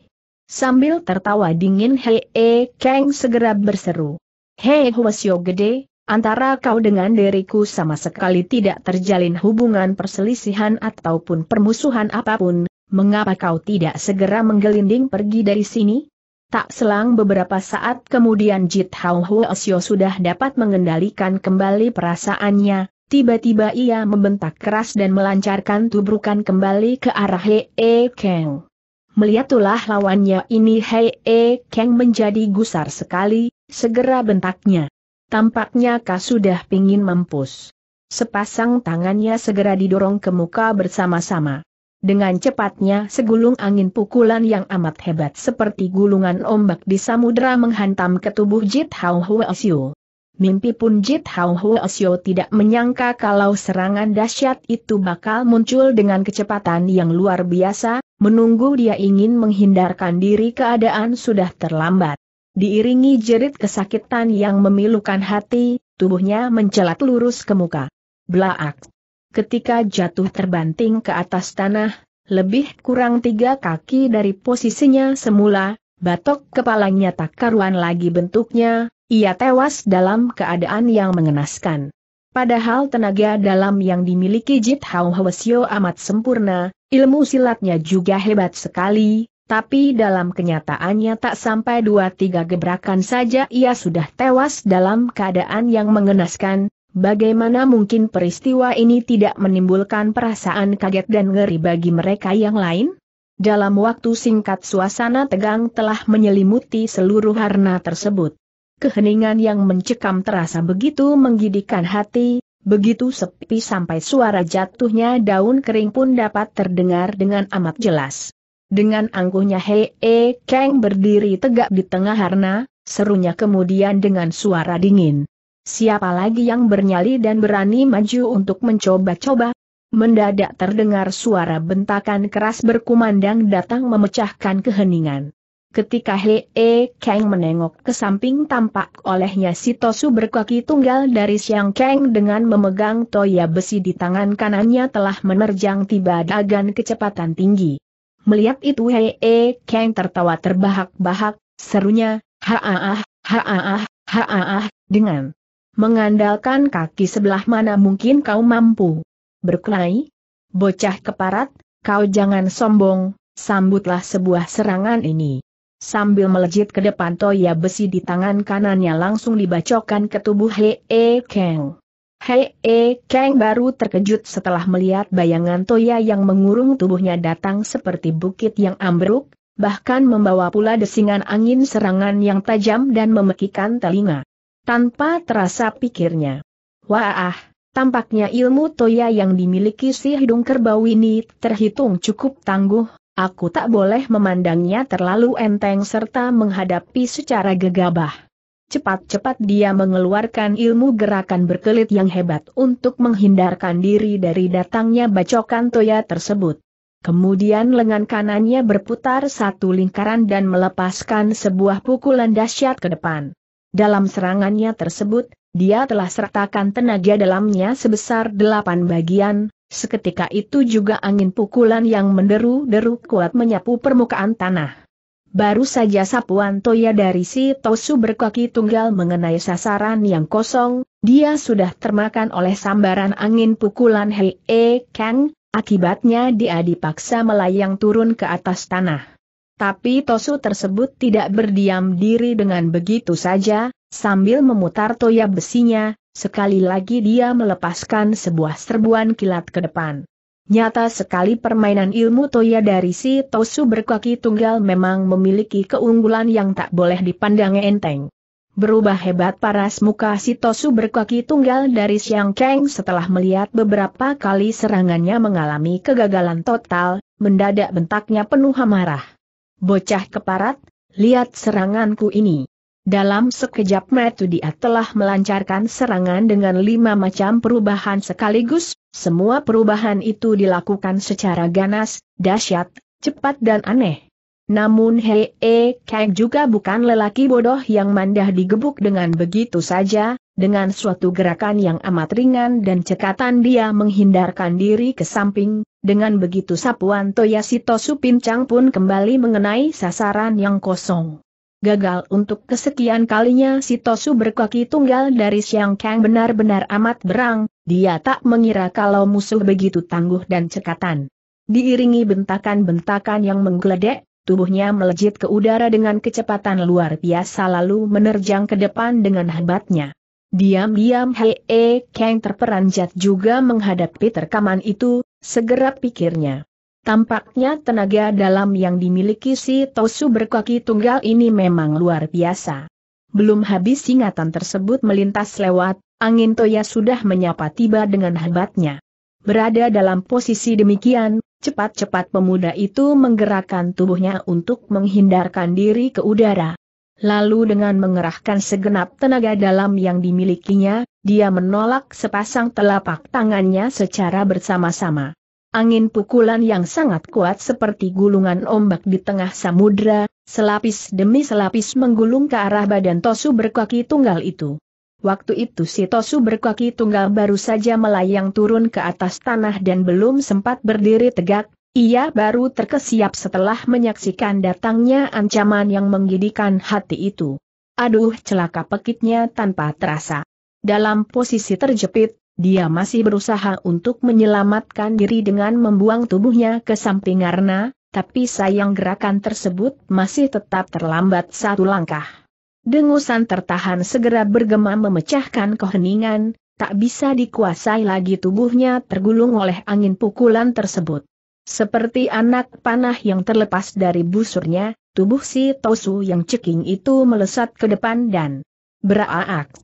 Sambil tertawa dingin Hei e Kang segera berseru. Hei Hwasyo gede, Antara kau dengan diriku sama sekali tidak terjalin hubungan perselisihan ataupun permusuhan apapun, mengapa kau tidak segera menggelinding pergi dari sini? Tak selang beberapa saat kemudian Jit Hao Huo Sio sudah dapat mengendalikan kembali perasaannya, Tiba-tiba ia membentak keras dan melancarkan tubrukan kembali ke arah Hei -e Kang. Melihat lawannya ini Hei -e Kang menjadi gusar sekali, segera bentaknya. Tampaknya Ka sudah pingin mempus. Sepasang tangannya segera didorong ke muka bersama-sama. Dengan cepatnya segulung angin pukulan yang amat hebat seperti gulungan ombak di samudera menghantam ke tubuh Jit Hao Hua Xiu. Mimpi pun Jit Hao Hua Xiu tidak menyangka kalau serangan dahsyat itu bakal muncul dengan kecepatan yang luar biasa, menunggu dia ingin menghindarkan diri keadaan sudah terlambat. Diiringi jerit kesakitan yang memilukan hati, tubuhnya mencelat lurus ke muka. Blaak. Ketika jatuh terbanting ke atas tanah, lebih kurang tiga kaki dari posisinya semula, batok kepalanya tak karuan lagi bentuknya, ia tewas dalam keadaan yang mengenaskan. Padahal tenaga dalam yang dimiliki Jit Hao Hwasyo amat sempurna, ilmu silatnya juga hebat sekali, tapi dalam kenyataannya tak sampai dua tiga gebrakan saja ia sudah tewas dalam keadaan yang mengenaskan, bagaimana mungkin peristiwa ini tidak menimbulkan perasaan kaget dan ngeri bagi mereka yang lain? Dalam waktu singkat suasana tegang telah menyelimuti seluruh harna tersebut. Keheningan yang mencekam terasa begitu menggidikan hati, begitu sepi sampai suara jatuhnya daun kering pun dapat terdengar dengan amat jelas. Dengan angkuhnya Hei e Kang berdiri tegak di tengah harna, serunya kemudian dengan suara dingin. Siapa lagi yang bernyali dan berani maju untuk mencoba-coba? Mendadak terdengar suara bentakan keras berkumandang datang memecahkan keheningan. Ketika Hei e Kang menengok ke samping tampak olehnya si Tosu berkaki tunggal dari Siang Kang dengan memegang toya besi di tangan kanannya telah menerjang tiba dagan kecepatan tinggi. Melihat itu Hei -e Kang tertawa terbahak-bahak, serunya, haaah, haaah, haaah, dengan mengandalkan kaki sebelah mana mungkin kau mampu. Berkelahi? Bocah keparat, kau jangan sombong, sambutlah sebuah serangan ini. Sambil melejit ke depan toya besi di tangan kanannya langsung dibacokan ke tubuh Hee Kang. Hei eh, Kang baru terkejut setelah melihat bayangan Toya yang mengurung tubuhnya datang seperti bukit yang ambruk, bahkan membawa pula desingan angin serangan yang tajam dan memekikan telinga. Tanpa terasa pikirnya. Wah, tampaknya ilmu Toya yang dimiliki si hidung kerbau ini terhitung cukup tangguh, aku tak boleh memandangnya terlalu enteng serta menghadapi secara gegabah. Cepat-cepat dia mengeluarkan ilmu gerakan berkelit yang hebat untuk menghindarkan diri dari datangnya bacokan toya tersebut. Kemudian lengan kanannya berputar satu lingkaran dan melepaskan sebuah pukulan dahsyat ke depan. Dalam serangannya tersebut, dia telah sertakan tenaga dalamnya sebesar delapan bagian, seketika itu juga angin pukulan yang menderu-deru kuat menyapu permukaan tanah. Baru saja sapuan Toya dari si Tosu berkaki tunggal mengenai sasaran yang kosong, dia sudah termakan oleh sambaran angin pukulan Hei E Kang, akibatnya dia dipaksa melayang turun ke atas tanah. Tapi Tosu tersebut tidak berdiam diri dengan begitu saja, sambil memutar toya besinya, sekali lagi dia melepaskan sebuah serbuan kilat ke depan. Nyata sekali permainan ilmu Toya dari si Tosu berkaki tunggal memang memiliki keunggulan yang tak boleh dipandang enteng. Berubah hebat paras muka si Tosu berkaki tunggal dari Siang Kang setelah melihat beberapa kali serangannya mengalami kegagalan total, mendadak bentaknya penuh amarah. Bocah keparat, lihat seranganku ini. Dalam sekejap metu dia telah melancarkan serangan dengan lima macam perubahan sekaligus, semua perubahan itu dilakukan secara ganas, dahsyat, cepat dan aneh. Namun Hei -e Kek juga bukan lelaki bodoh yang mandah digebuk dengan begitu saja, dengan suatu gerakan yang amat ringan dan cekatan dia menghindarkan diri ke samping, dengan begitu sapuan Toyasito Supincang pun kembali mengenai sasaran yang kosong. Gagal untuk kesekian kalinya si Tosu berkaki tunggal dari Siang Kang benar-benar amat berang, dia tak mengira kalau musuh begitu tangguh dan cekatan. Diiringi bentakan-bentakan yang menggeledek, tubuhnya melejit ke udara dengan kecepatan luar biasa lalu menerjang ke depan dengan hebatnya. Diam-diam Hei e Kang terperanjat juga menghadapi terkaman itu, segera pikirnya. Tampaknya tenaga dalam yang dimiliki si Tosu berkaki tunggal ini memang luar biasa. Belum habis singatan tersebut melintas lewat, angin Toya sudah menyapa tiba dengan hebatnya. Berada dalam posisi demikian, cepat-cepat pemuda itu menggerakkan tubuhnya untuk menghindarkan diri ke udara. Lalu dengan mengerahkan segenap tenaga dalam yang dimilikinya, dia menolak sepasang telapak tangannya secara bersama-sama angin pukulan yang sangat kuat seperti gulungan ombak di tengah samudra, selapis demi selapis menggulung ke arah badan Tosu berkaki tunggal itu. Waktu itu si Tosu berkaki tunggal baru saja melayang turun ke atas tanah dan belum sempat berdiri tegak, ia baru terkesiap setelah menyaksikan datangnya ancaman yang menggidikan hati itu. Aduh celaka pekitnya tanpa terasa. Dalam posisi terjepit, dia masih berusaha untuk menyelamatkan diri dengan membuang tubuhnya ke samping Arna, tapi sayang gerakan tersebut masih tetap terlambat satu langkah. Dengusan tertahan segera bergema memecahkan keheningan, tak bisa dikuasai lagi tubuhnya tergulung oleh angin pukulan tersebut. Seperti anak panah yang terlepas dari busurnya, tubuh si Tosu yang ceking itu melesat ke depan dan beraak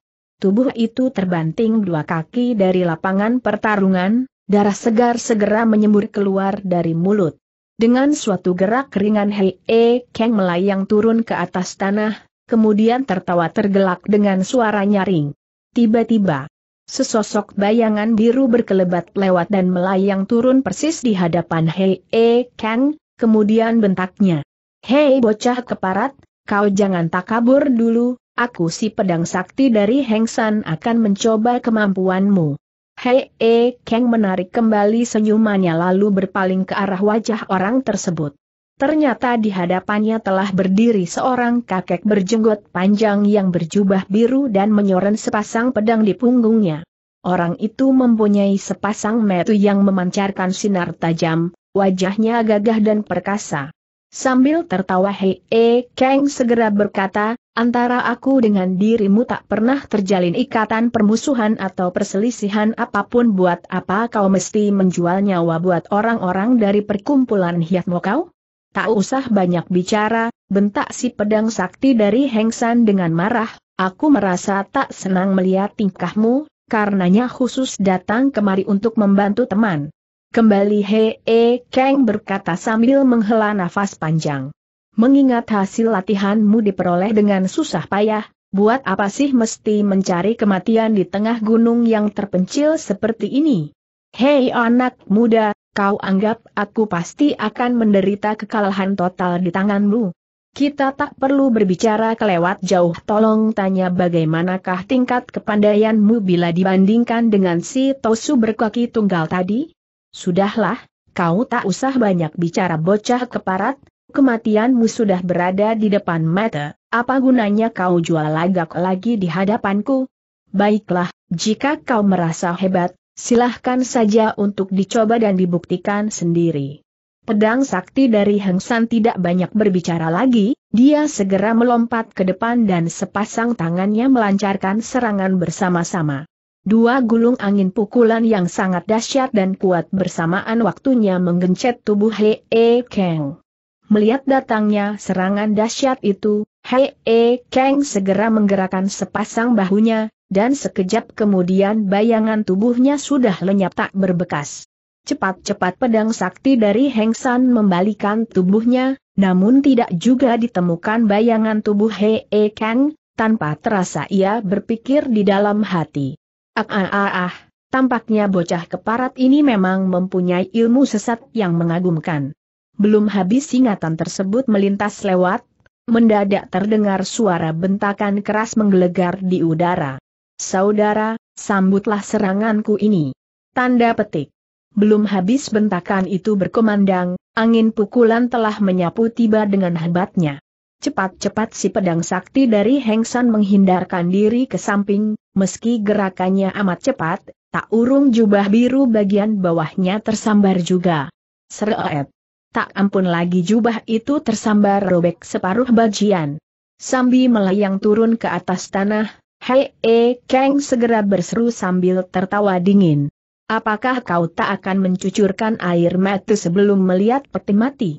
tubuh itu terbanting dua kaki dari lapangan pertarungan, darah segar segera menyembur keluar dari mulut. Dengan suatu gerak ringan Hei E Kang melayang turun ke atas tanah, kemudian tertawa tergelak dengan suara nyaring. Tiba-tiba, sesosok bayangan biru berkelebat lewat dan melayang turun persis di hadapan Hei E Kang, kemudian bentaknya. Hei bocah keparat, kau jangan takabur dulu, Aku si pedang sakti dari Hengsan akan mencoba kemampuanmu. Hei E Kang menarik kembali senyumannya lalu berpaling ke arah wajah orang tersebut. Ternyata di hadapannya telah berdiri seorang kakek berjenggot panjang yang berjubah biru dan menyoren sepasang pedang di punggungnya. Orang itu mempunyai sepasang metu yang memancarkan sinar tajam, wajahnya gagah dan perkasa. Sambil tertawa Hei eh, Kang segera berkata, antara aku dengan dirimu tak pernah terjalin ikatan permusuhan atau perselisihan apapun buat apa kau mesti menjual nyawa buat orang-orang dari perkumpulan hiatmu kau? Tak usah banyak bicara, bentak si pedang sakti dari Hengsan dengan marah, aku merasa tak senang melihat tingkahmu, karenanya khusus datang kemari untuk membantu teman. Kembali Hee Kang berkata sambil menghela nafas panjang. Mengingat hasil latihanmu diperoleh dengan susah payah, buat apa sih mesti mencari kematian di tengah gunung yang terpencil seperti ini? Hei anak muda, kau anggap aku pasti akan menderita kekalahan total di tanganmu. Kita tak perlu berbicara kelewat jauh tolong tanya bagaimanakah tingkat kepandaianmu bila dibandingkan dengan si Tosu berkaki tunggal tadi? Sudahlah, kau tak usah banyak bicara bocah keparat, kematianmu sudah berada di depan mata, apa gunanya kau jual lagak lagi di hadapanku? Baiklah, jika kau merasa hebat, silahkan saja untuk dicoba dan dibuktikan sendiri. Pedang sakti dari Heng San tidak banyak berbicara lagi, dia segera melompat ke depan dan sepasang tangannya melancarkan serangan bersama-sama. Dua gulung angin pukulan yang sangat dahsyat dan kuat bersamaan waktunya menggencet tubuh Hee E Kang. Melihat datangnya serangan dahsyat itu, Hee E Kang segera menggerakkan sepasang bahunya, dan sekejap kemudian bayangan tubuhnya sudah lenyap tak berbekas. Cepat-cepat pedang sakti dari Heng San membalikan tubuhnya, namun tidak juga ditemukan bayangan tubuh Hee Kang, tanpa terasa ia berpikir di dalam hati. Ah ah ah ah, tampaknya bocah keparat ini memang mempunyai ilmu sesat yang mengagumkan. Belum habis ingatan tersebut melintas lewat, mendadak terdengar suara bentakan keras menggelegar di udara. Saudara, sambutlah seranganku ini. Tanda petik. Belum habis bentakan itu berkumandang, angin pukulan telah menyapu tiba dengan hebatnya. Cepat-cepat si pedang sakti dari Heng San menghindarkan diri ke samping, meski gerakannya amat cepat, tak urung jubah biru bagian bawahnya tersambar juga. Seret. Tak ampun lagi jubah itu tersambar robek separuh bagian. Sambi melayang turun ke atas tanah, Hei E Kang segera berseru sambil tertawa dingin. Apakah kau tak akan mencucurkan air mata sebelum melihat peti mati?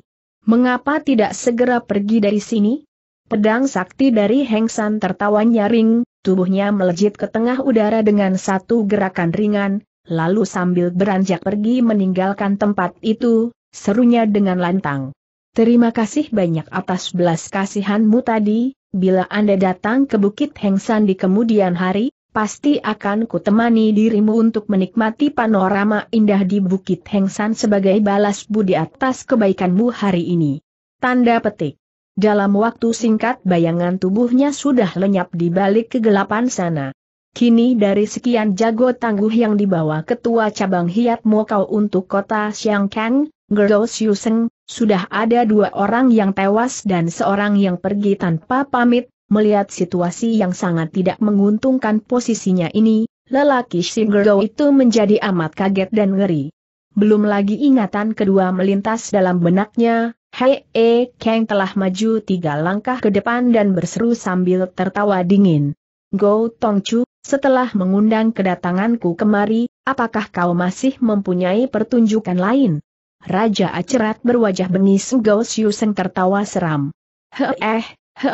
Mengapa tidak segera pergi dari sini? Pedang sakti dari Heng San tertawa nyaring, tubuhnya melejit ke tengah udara dengan satu gerakan ringan, lalu sambil beranjak pergi meninggalkan tempat itu, serunya dengan lantang. Terima kasih banyak atas belas kasihanmu tadi, bila Anda datang ke Bukit Heng San di kemudian hari, pasti akan kutemani dirimu untuk menikmati panorama indah di Bukit Hengsan sebagai balas budi atas kebaikanmu hari ini. Tanda petik. Dalam waktu singkat bayangan tubuhnya sudah lenyap di balik kegelapan sana. Kini dari sekian jago tangguh yang dibawa ketua cabang Hiat Mokau untuk kota Xiangkang, Gerdo Siuseng, sudah ada dua orang yang tewas dan seorang yang pergi tanpa pamit, Melihat situasi yang sangat tidak menguntungkan posisinya ini, lelaki Shingerdo itu menjadi amat kaget dan ngeri. Belum lagi ingatan kedua melintas dalam benaknya, Hei E Kang telah maju tiga langkah ke depan dan berseru sambil tertawa dingin. Go Tongchu, setelah mengundang kedatanganku kemari, apakah kau masih mempunyai pertunjukan lain? Raja Acerat berwajah bengis Gao Seng tertawa seram. Hei, eh,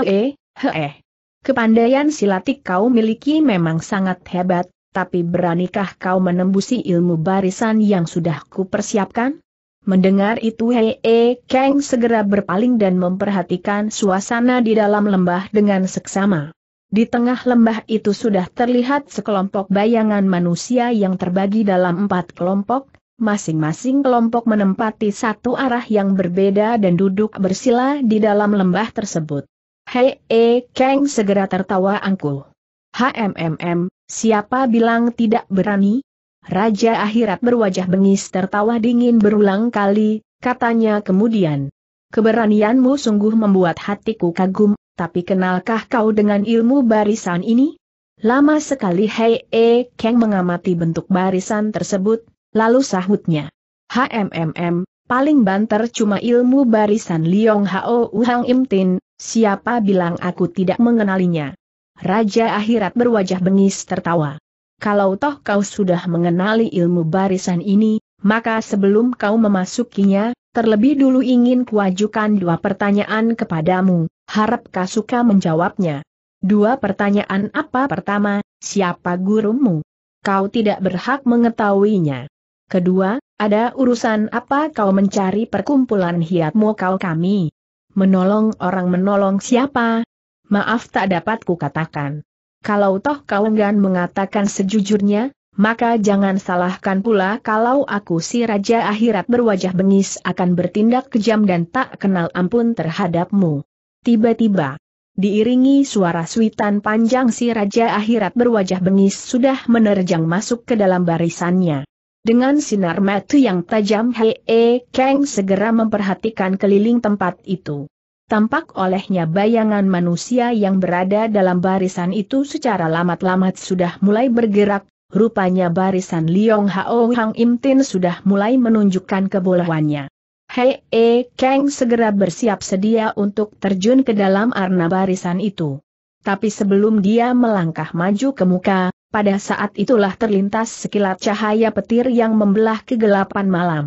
e, Heh, kepandaian silatik kau miliki memang sangat hebat, tapi beranikah kau menembusi ilmu barisan yang sudah kupersiapkan? Mendengar itu Hei E Kang segera berpaling dan memperhatikan suasana di dalam lembah dengan seksama. Di tengah lembah itu sudah terlihat sekelompok bayangan manusia yang terbagi dalam empat kelompok, masing-masing kelompok menempati satu arah yang berbeda dan duduk bersila di dalam lembah tersebut. Hei, e, Kang segera tertawa angkuh. HMMM, siapa bilang tidak berani? Raja akhirat berwajah bengis tertawa dingin berulang kali, katanya kemudian. Keberanianmu sungguh membuat hatiku kagum, tapi kenalkah kau dengan ilmu barisan ini? Lama sekali Hei E Kang mengamati bentuk barisan tersebut, lalu sahutnya. HMMM, paling banter cuma ilmu barisan Liong Hao Uhang Imtin, Siapa bilang aku tidak mengenalinya? Raja akhirat berwajah bengis tertawa. Kalau toh kau sudah mengenali ilmu barisan ini, maka sebelum kau memasukinya, terlebih dulu ingin kuajukan dua pertanyaan kepadamu, harap kau suka menjawabnya. Dua pertanyaan apa pertama, siapa gurumu? Kau tidak berhak mengetahuinya. Kedua, ada urusan apa kau mencari perkumpulan hiatmu kau kami? Menolong orang menolong siapa? Maaf tak dapat kukatakan. Kalau toh kau enggan mengatakan sejujurnya, maka jangan salahkan pula kalau aku si Raja Akhirat berwajah bengis akan bertindak kejam dan tak kenal ampun terhadapmu. Tiba-tiba, diiringi suara suitan panjang si Raja Akhirat berwajah bengis sudah menerjang masuk ke dalam barisannya. Dengan sinar mata yang tajam Hei e, Kang segera memperhatikan keliling tempat itu. Tampak olehnya bayangan manusia yang berada dalam barisan itu secara lamat-lamat sudah mulai bergerak, rupanya barisan Liong Hao Hang Im Tin sudah mulai menunjukkan kebolehannya. Hei e, Kang segera bersiap sedia untuk terjun ke dalam arna barisan itu. Tapi sebelum dia melangkah maju ke muka, pada saat itulah terlintas sekilat cahaya petir yang membelah kegelapan malam.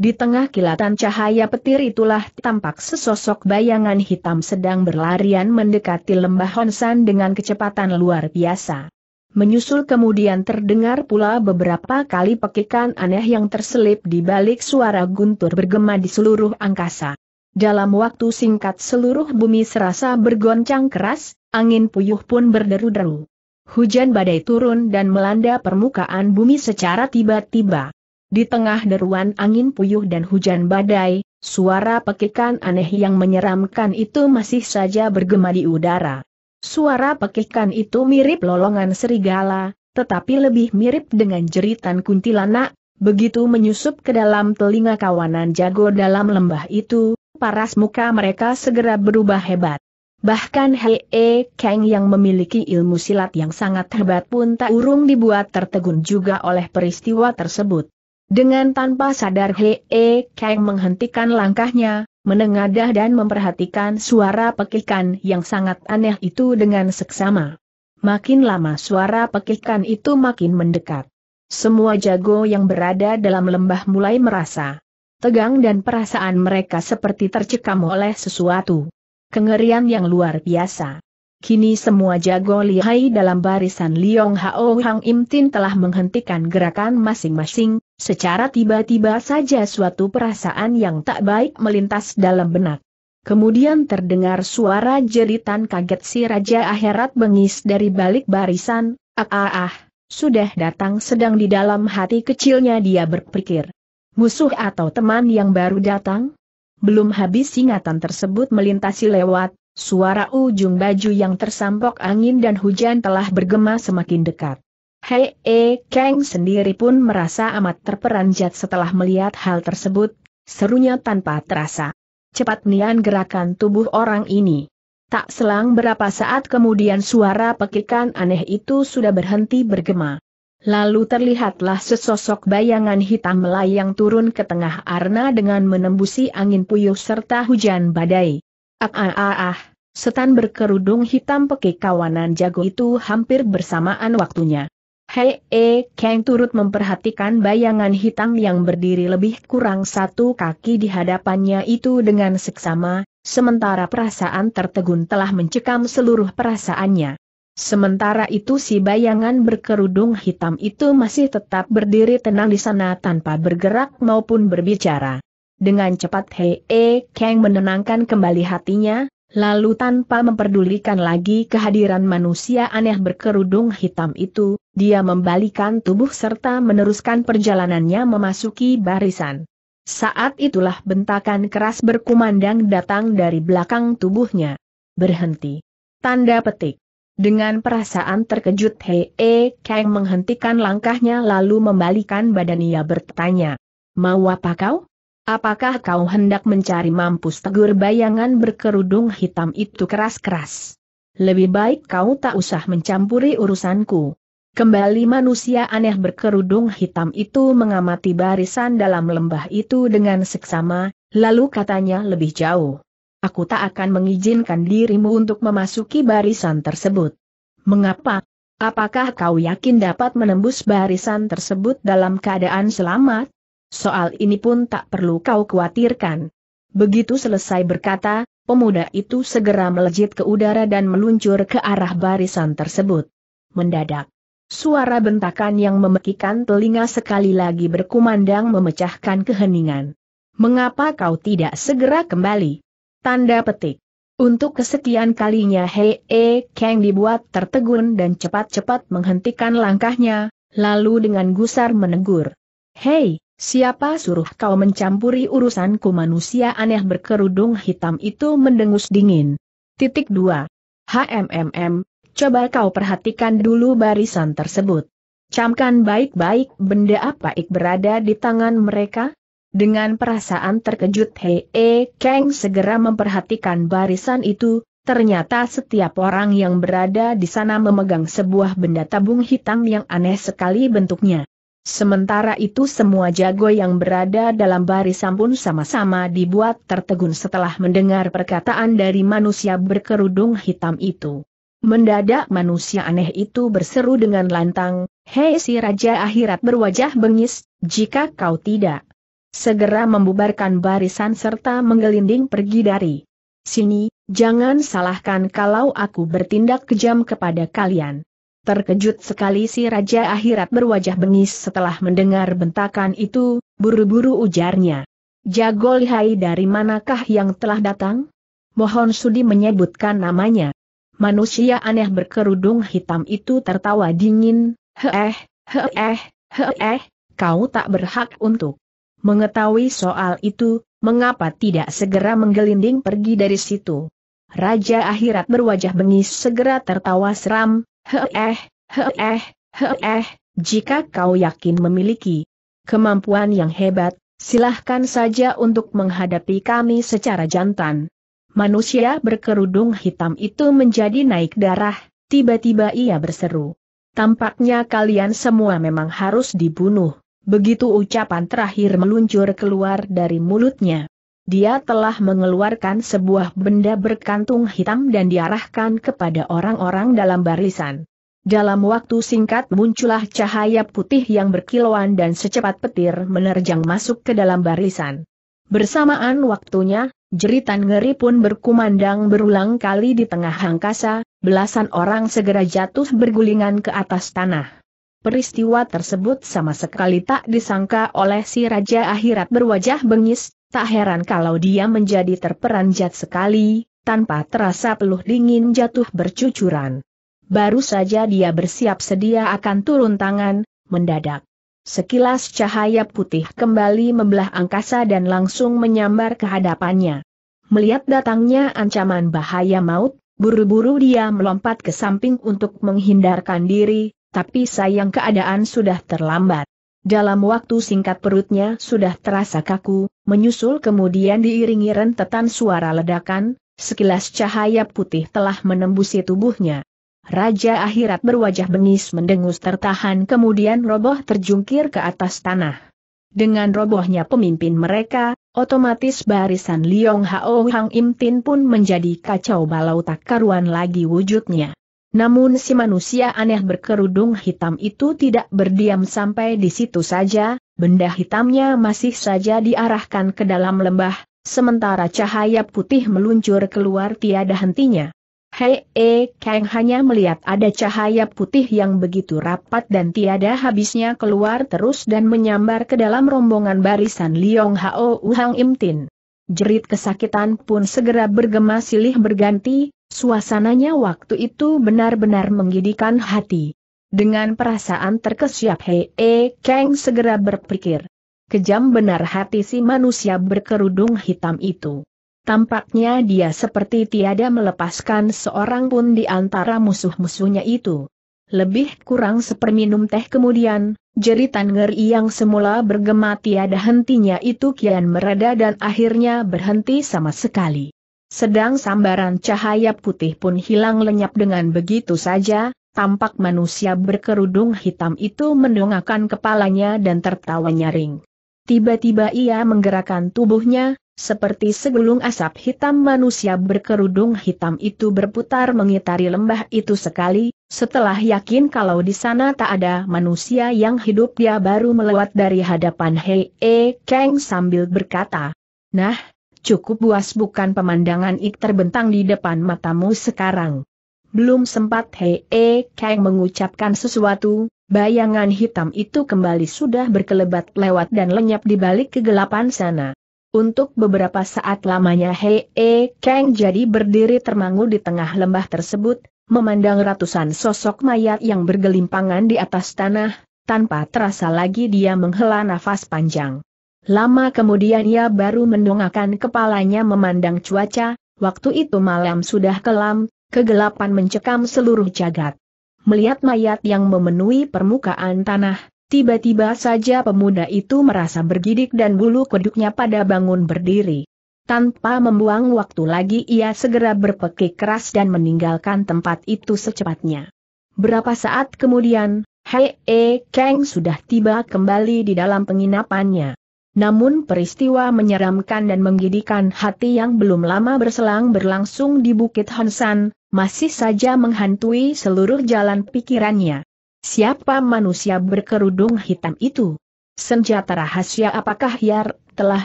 Di tengah kilatan cahaya petir itulah tampak sesosok bayangan hitam sedang berlarian mendekati lembah Honsan dengan kecepatan luar biasa. Menyusul kemudian terdengar pula beberapa kali pekikan aneh yang terselip di balik suara guntur bergema di seluruh angkasa. Dalam waktu singkat seluruh bumi serasa bergoncang keras, angin puyuh pun berderu-deru hujan badai turun dan melanda permukaan bumi secara tiba-tiba. Di tengah deruan angin puyuh dan hujan badai, suara pekikan aneh yang menyeramkan itu masih saja bergema di udara. Suara pekikan itu mirip lolongan serigala, tetapi lebih mirip dengan jeritan kuntilanak, begitu menyusup ke dalam telinga kawanan jago dalam lembah itu, paras muka mereka segera berubah hebat. Bahkan Hei e Kang yang memiliki ilmu silat yang sangat hebat pun tak urung dibuat tertegun juga oleh peristiwa tersebut. Dengan tanpa sadar Hei e Kang menghentikan langkahnya, menengadah dan memperhatikan suara pekikan yang sangat aneh itu dengan seksama. Makin lama suara pekikan itu makin mendekat. Semua jago yang berada dalam lembah mulai merasa tegang dan perasaan mereka seperti tercekam oleh sesuatu kengerian yang luar biasa. Kini semua jago lihai dalam barisan Liong Hao Hang Im Tin telah menghentikan gerakan masing-masing, secara tiba-tiba saja suatu perasaan yang tak baik melintas dalam benak. Kemudian terdengar suara jeritan kaget si Raja Akhirat bengis dari balik barisan, ah ah ah, sudah datang sedang di dalam hati kecilnya dia berpikir. Musuh atau teman yang baru datang? Belum habis singatan tersebut melintasi lewat, suara ujung baju yang tersampok angin dan hujan telah bergema semakin dekat. Hei E Kang sendiri pun merasa amat terperanjat setelah melihat hal tersebut, serunya tanpa terasa. Cepat nian gerakan tubuh orang ini. Tak selang berapa saat kemudian suara pekikan aneh itu sudah berhenti bergema. Lalu terlihatlah sesosok bayangan hitam melayang turun ke tengah arna dengan menembusi angin puyuh serta hujan badai. Ah ah ah ah, setan berkerudung hitam pekik kawanan jago itu hampir bersamaan waktunya. Hei eh, Kang turut memperhatikan bayangan hitam yang berdiri lebih kurang satu kaki di hadapannya itu dengan seksama, sementara perasaan tertegun telah mencekam seluruh perasaannya. Sementara itu si bayangan berkerudung hitam itu masih tetap berdiri tenang di sana tanpa bergerak maupun berbicara. Dengan cepat Hei E Kang menenangkan kembali hatinya, lalu tanpa memperdulikan lagi kehadiran manusia aneh berkerudung hitam itu, dia membalikan tubuh serta meneruskan perjalanannya memasuki barisan. Saat itulah bentakan keras berkumandang datang dari belakang tubuhnya. Berhenti. Tanda petik. Dengan perasaan terkejut Hei E eh Kang menghentikan langkahnya lalu membalikan badan ia bertanya. Mau apa kau? Apakah kau hendak mencari mampus tegur bayangan berkerudung hitam itu keras-keras? Lebih baik kau tak usah mencampuri urusanku. Kembali manusia aneh berkerudung hitam itu mengamati barisan dalam lembah itu dengan seksama, lalu katanya lebih jauh aku tak akan mengizinkan dirimu untuk memasuki barisan tersebut. Mengapa? Apakah kau yakin dapat menembus barisan tersebut dalam keadaan selamat? Soal ini pun tak perlu kau khawatirkan. Begitu selesai berkata, pemuda itu segera melejit ke udara dan meluncur ke arah barisan tersebut. Mendadak. Suara bentakan yang memekikan telinga sekali lagi berkumandang memecahkan keheningan. Mengapa kau tidak segera kembali? Tanda petik. Untuk kesekian kalinya Hei E Kang dibuat tertegun dan cepat-cepat menghentikan langkahnya, lalu dengan gusar menegur. Hei, siapa suruh kau mencampuri urusanku manusia aneh berkerudung hitam itu mendengus dingin. Titik 2. HMMM, coba kau perhatikan dulu barisan tersebut. Camkan baik-baik benda apa ik berada di tangan mereka? Dengan perasaan terkejut Hei Kang segera memperhatikan barisan itu, ternyata setiap orang yang berada di sana memegang sebuah benda tabung hitam yang aneh sekali bentuknya. Sementara itu semua jago yang berada dalam barisan pun sama-sama dibuat tertegun setelah mendengar perkataan dari manusia berkerudung hitam itu. Mendadak manusia aneh itu berseru dengan lantang, Hei si Raja Akhirat berwajah bengis, jika kau tidak Segera membubarkan barisan serta menggelinding pergi dari sini, jangan salahkan kalau aku bertindak kejam kepada kalian. Terkejut sekali si Raja Akhirat berwajah bengis setelah mendengar bentakan itu, buru-buru ujarnya. Jago lihai dari manakah yang telah datang? Mohon sudi menyebutkan namanya. Manusia aneh berkerudung hitam itu tertawa dingin, heeh, heeh, heeh, kau tak berhak untuk Mengetahui soal itu, mengapa tidak segera menggelinding pergi dari situ? Raja akhirat berwajah bengis segera tertawa seram, heeh, heeh, heeh, jika kau yakin memiliki kemampuan yang hebat, silahkan saja untuk menghadapi kami secara jantan. Manusia berkerudung hitam itu menjadi naik darah, tiba-tiba ia berseru. Tampaknya kalian semua memang harus dibunuh. Begitu ucapan terakhir meluncur keluar dari mulutnya. Dia telah mengeluarkan sebuah benda berkantung hitam dan diarahkan kepada orang-orang dalam barisan. Dalam waktu singkat muncullah cahaya putih yang berkilauan dan secepat petir menerjang masuk ke dalam barisan. Bersamaan waktunya, jeritan ngeri pun berkumandang berulang kali di tengah angkasa, belasan orang segera jatuh bergulingan ke atas tanah. Peristiwa tersebut sama sekali tak disangka oleh si Raja Akhirat berwajah bengis, tak heran kalau dia menjadi terperanjat sekali, tanpa terasa peluh dingin jatuh bercucuran. Baru saja dia bersiap sedia akan turun tangan, mendadak. Sekilas cahaya putih kembali membelah angkasa dan langsung menyambar ke hadapannya. Melihat datangnya ancaman bahaya maut, buru-buru dia melompat ke samping untuk menghindarkan diri, tapi sayang keadaan sudah terlambat. Dalam waktu singkat perutnya sudah terasa kaku, menyusul kemudian diiringi rentetan suara ledakan, sekilas cahaya putih telah menembusi tubuhnya. Raja akhirat berwajah bengis mendengus tertahan kemudian roboh terjungkir ke atas tanah. Dengan robohnya pemimpin mereka, otomatis barisan Liong Hao Hang Im Tin pun menjadi kacau balau tak karuan lagi wujudnya. Namun si manusia aneh berkerudung hitam itu tidak berdiam sampai di situ saja, benda hitamnya masih saja diarahkan ke dalam lembah, sementara cahaya putih meluncur keluar tiada hentinya. Hei, e, Kang hanya melihat ada cahaya putih yang begitu rapat dan tiada habisnya keluar terus dan menyambar ke dalam rombongan barisan Liong Hao Uhang Imtin. Jerit kesakitan pun segera bergema silih berganti, Suasananya waktu itu benar-benar menggidikan hati. Dengan perasaan terkesiap Hei e, Kang segera berpikir. Kejam benar hati si manusia berkerudung hitam itu. Tampaknya dia seperti tiada melepaskan seorang pun di antara musuh-musuhnya itu. Lebih kurang seperminum teh kemudian, jeritan ngeri yang semula bergema tiada hentinya itu kian mereda dan akhirnya berhenti sama sekali. Sedang sambaran cahaya putih pun hilang lenyap dengan begitu saja, tampak manusia berkerudung hitam itu mendongakkan kepalanya dan tertawa nyaring. Tiba-tiba ia menggerakkan tubuhnya, seperti segelung asap hitam manusia berkerudung hitam itu berputar mengitari lembah itu sekali, setelah yakin kalau di sana tak ada manusia yang hidup dia baru melewat dari hadapan Hei E Kang sambil berkata, Nah, cukup buas bukan pemandangan ik terbentang di depan matamu sekarang. Belum sempat Hei e Kang mengucapkan sesuatu, bayangan hitam itu kembali sudah berkelebat lewat dan lenyap di balik kegelapan sana. Untuk beberapa saat lamanya Hei e Kang jadi berdiri termangu di tengah lembah tersebut, memandang ratusan sosok mayat yang bergelimpangan di atas tanah, tanpa terasa lagi dia menghela nafas panjang. Lama kemudian ia baru mendongakkan kepalanya memandang cuaca, waktu itu malam sudah kelam, kegelapan mencekam seluruh jagat. Melihat mayat yang memenuhi permukaan tanah, tiba-tiba saja pemuda itu merasa bergidik dan bulu kuduknya pada bangun berdiri. Tanpa membuang waktu lagi ia segera berpekik keras dan meninggalkan tempat itu secepatnya. Berapa saat kemudian, Hei E Kang sudah tiba kembali di dalam penginapannya. Namun peristiwa menyeramkan dan menggidikan hati yang belum lama berselang berlangsung di Bukit Honsan, masih saja menghantui seluruh jalan pikirannya. Siapa manusia berkerudung hitam itu? Senjata rahasia apakah Yar telah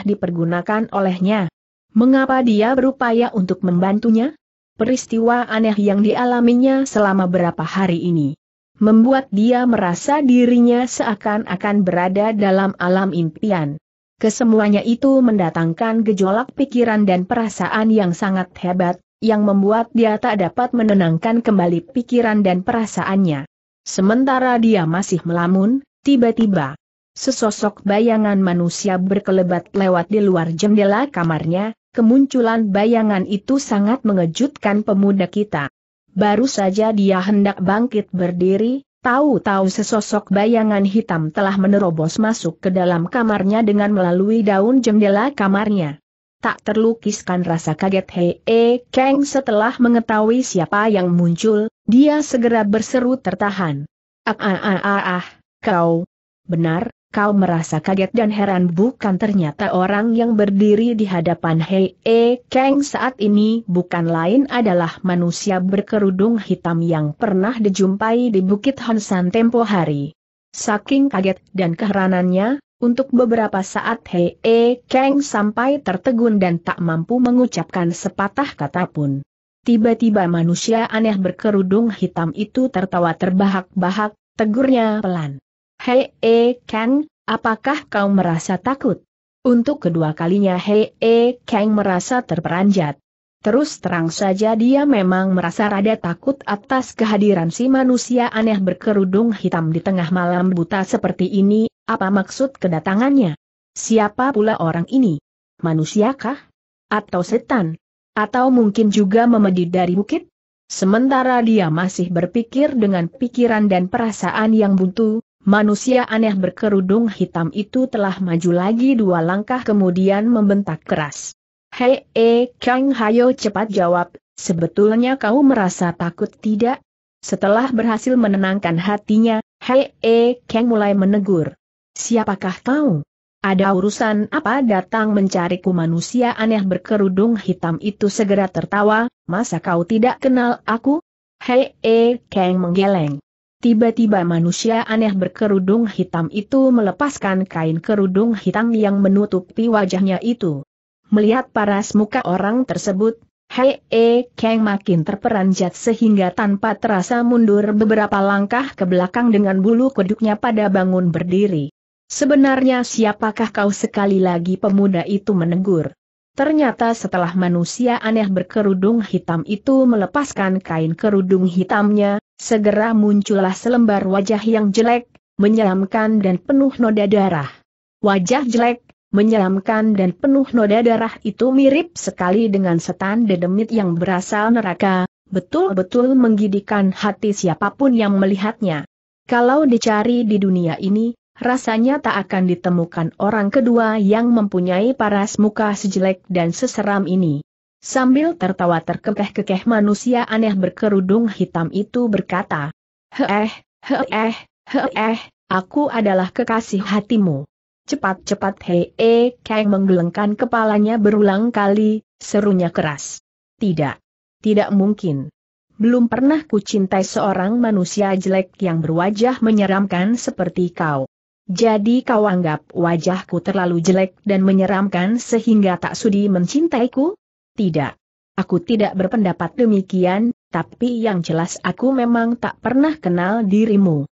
dipergunakan olehnya? Mengapa dia berupaya untuk membantunya? Peristiwa aneh yang dialaminya selama berapa hari ini membuat dia merasa dirinya seakan-akan berada dalam alam impian. Kesemuanya itu mendatangkan gejolak pikiran dan perasaan yang sangat hebat, yang membuat dia tak dapat menenangkan kembali pikiran dan perasaannya. Sementara dia masih melamun, tiba-tiba sesosok bayangan manusia berkelebat lewat di luar jendela kamarnya, kemunculan bayangan itu sangat mengejutkan pemuda kita. Baru saja dia hendak bangkit berdiri, Tahu-tahu sesosok bayangan hitam telah menerobos masuk ke dalam kamarnya dengan melalui daun jendela kamarnya. Tak terlukiskan rasa kaget Hei E Kang setelah mengetahui siapa yang muncul, dia segera berseru tertahan. Ah ah ah ah, ah kau. Benar, kau merasa kaget dan heran bukan ternyata orang yang berdiri di hadapan Hei E Kang saat ini bukan lain adalah manusia berkerudung hitam yang pernah dijumpai di Bukit Honsan tempo hari. Saking kaget dan keheranannya, untuk beberapa saat Hei E Kang sampai tertegun dan tak mampu mengucapkan sepatah kata pun. Tiba-tiba manusia aneh berkerudung hitam itu tertawa terbahak-bahak, tegurnya pelan. Hei E Kang, apakah kau merasa takut? Untuk kedua kalinya Hei E Kang merasa terperanjat. Terus terang saja dia memang merasa rada takut atas kehadiran si manusia aneh berkerudung hitam di tengah malam buta seperti ini, apa maksud kedatangannya? Siapa pula orang ini? Manusiakah? Atau setan? Atau mungkin juga memedi dari bukit? Sementara dia masih berpikir dengan pikiran dan perasaan yang buntu, Manusia aneh berkerudung hitam itu telah maju lagi dua langkah kemudian membentak keras. Hei, eh, Kang Hayo cepat jawab, sebetulnya kau merasa takut tidak? Setelah berhasil menenangkan hatinya, Hei, eh, Kang mulai menegur. Siapakah kau? Ada urusan apa datang mencariku manusia aneh berkerudung hitam itu segera tertawa, masa kau tidak kenal aku? Hei, eh, Kang menggeleng. Tiba-tiba manusia aneh berkerudung hitam itu melepaskan kain kerudung hitam yang menutupi wajahnya itu. Melihat paras muka orang tersebut, Hei e Kang makin terperanjat sehingga tanpa terasa mundur beberapa langkah ke belakang dengan bulu kuduknya pada bangun berdiri. Sebenarnya siapakah kau sekali lagi pemuda itu menegur. Ternyata setelah manusia aneh berkerudung hitam itu melepaskan kain kerudung hitamnya, Segera muncullah selembar wajah yang jelek, menyeramkan dan penuh noda darah. Wajah jelek, menyeramkan dan penuh noda darah itu mirip sekali dengan setan dedemit yang berasal neraka, betul-betul menggidikan hati siapapun yang melihatnya. Kalau dicari di dunia ini, rasanya tak akan ditemukan orang kedua yang mempunyai paras muka sejelek dan seseram ini. Sambil tertawa terkekeh-kekeh manusia aneh berkerudung hitam itu berkata, Heeh, heeh, heeh, aku adalah kekasih hatimu. Cepat-cepat hee Kang menggelengkan kepalanya berulang kali, serunya keras. Tidak. Tidak mungkin. Belum pernah ku cintai seorang manusia jelek yang berwajah menyeramkan seperti kau. Jadi kau anggap wajahku terlalu jelek dan menyeramkan sehingga tak sudi mencintaiku? Tidak. Aku tidak berpendapat demikian, tapi yang jelas aku memang tak pernah kenal dirimu.